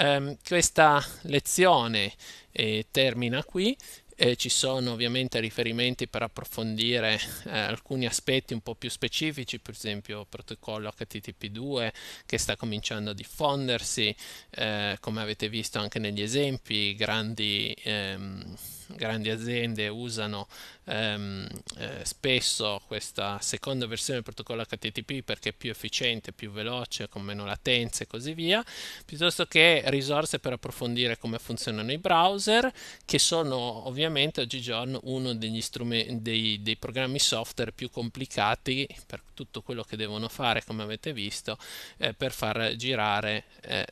Um, questa lezione eh, termina qui. Eh, ci sono ovviamente riferimenti per approfondire eh, alcuni aspetti un po' più specifici, per esempio il protocollo HTTP2 che sta cominciando a diffondersi, eh, come avete visto anche negli esempi, grandi ehm, grandi aziende usano ehm, eh, spesso questa seconda versione del protocollo HTTP perché è più efficiente, più veloce, con meno latenze e così via, piuttosto che risorse per approfondire come funzionano i browser, che sono ovviamente oggigiorno uno degli strumenti, dei, dei programmi software più complicati per tutto quello che devono fare, come avete visto, eh, per far girare eh,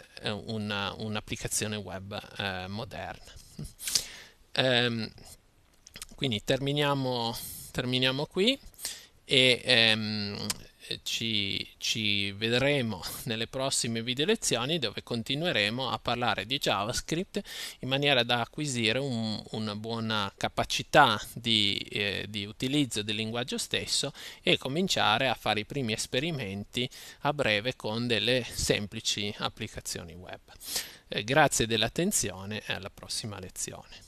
una, un'applicazione web eh, moderna ehm, quindi terminiamo, terminiamo qui e ehm, ci, ci, vedremo nelle prossime video lezioni dove continueremo a parlare di JavaScript in maniera da acquisire un, una buona capacità di, eh, di, utilizzo del linguaggio stesso e cominciare a fare i primi esperimenti a breve con delle semplici applicazioni web. Eh, grazie dell'attenzione e alla prossima lezione.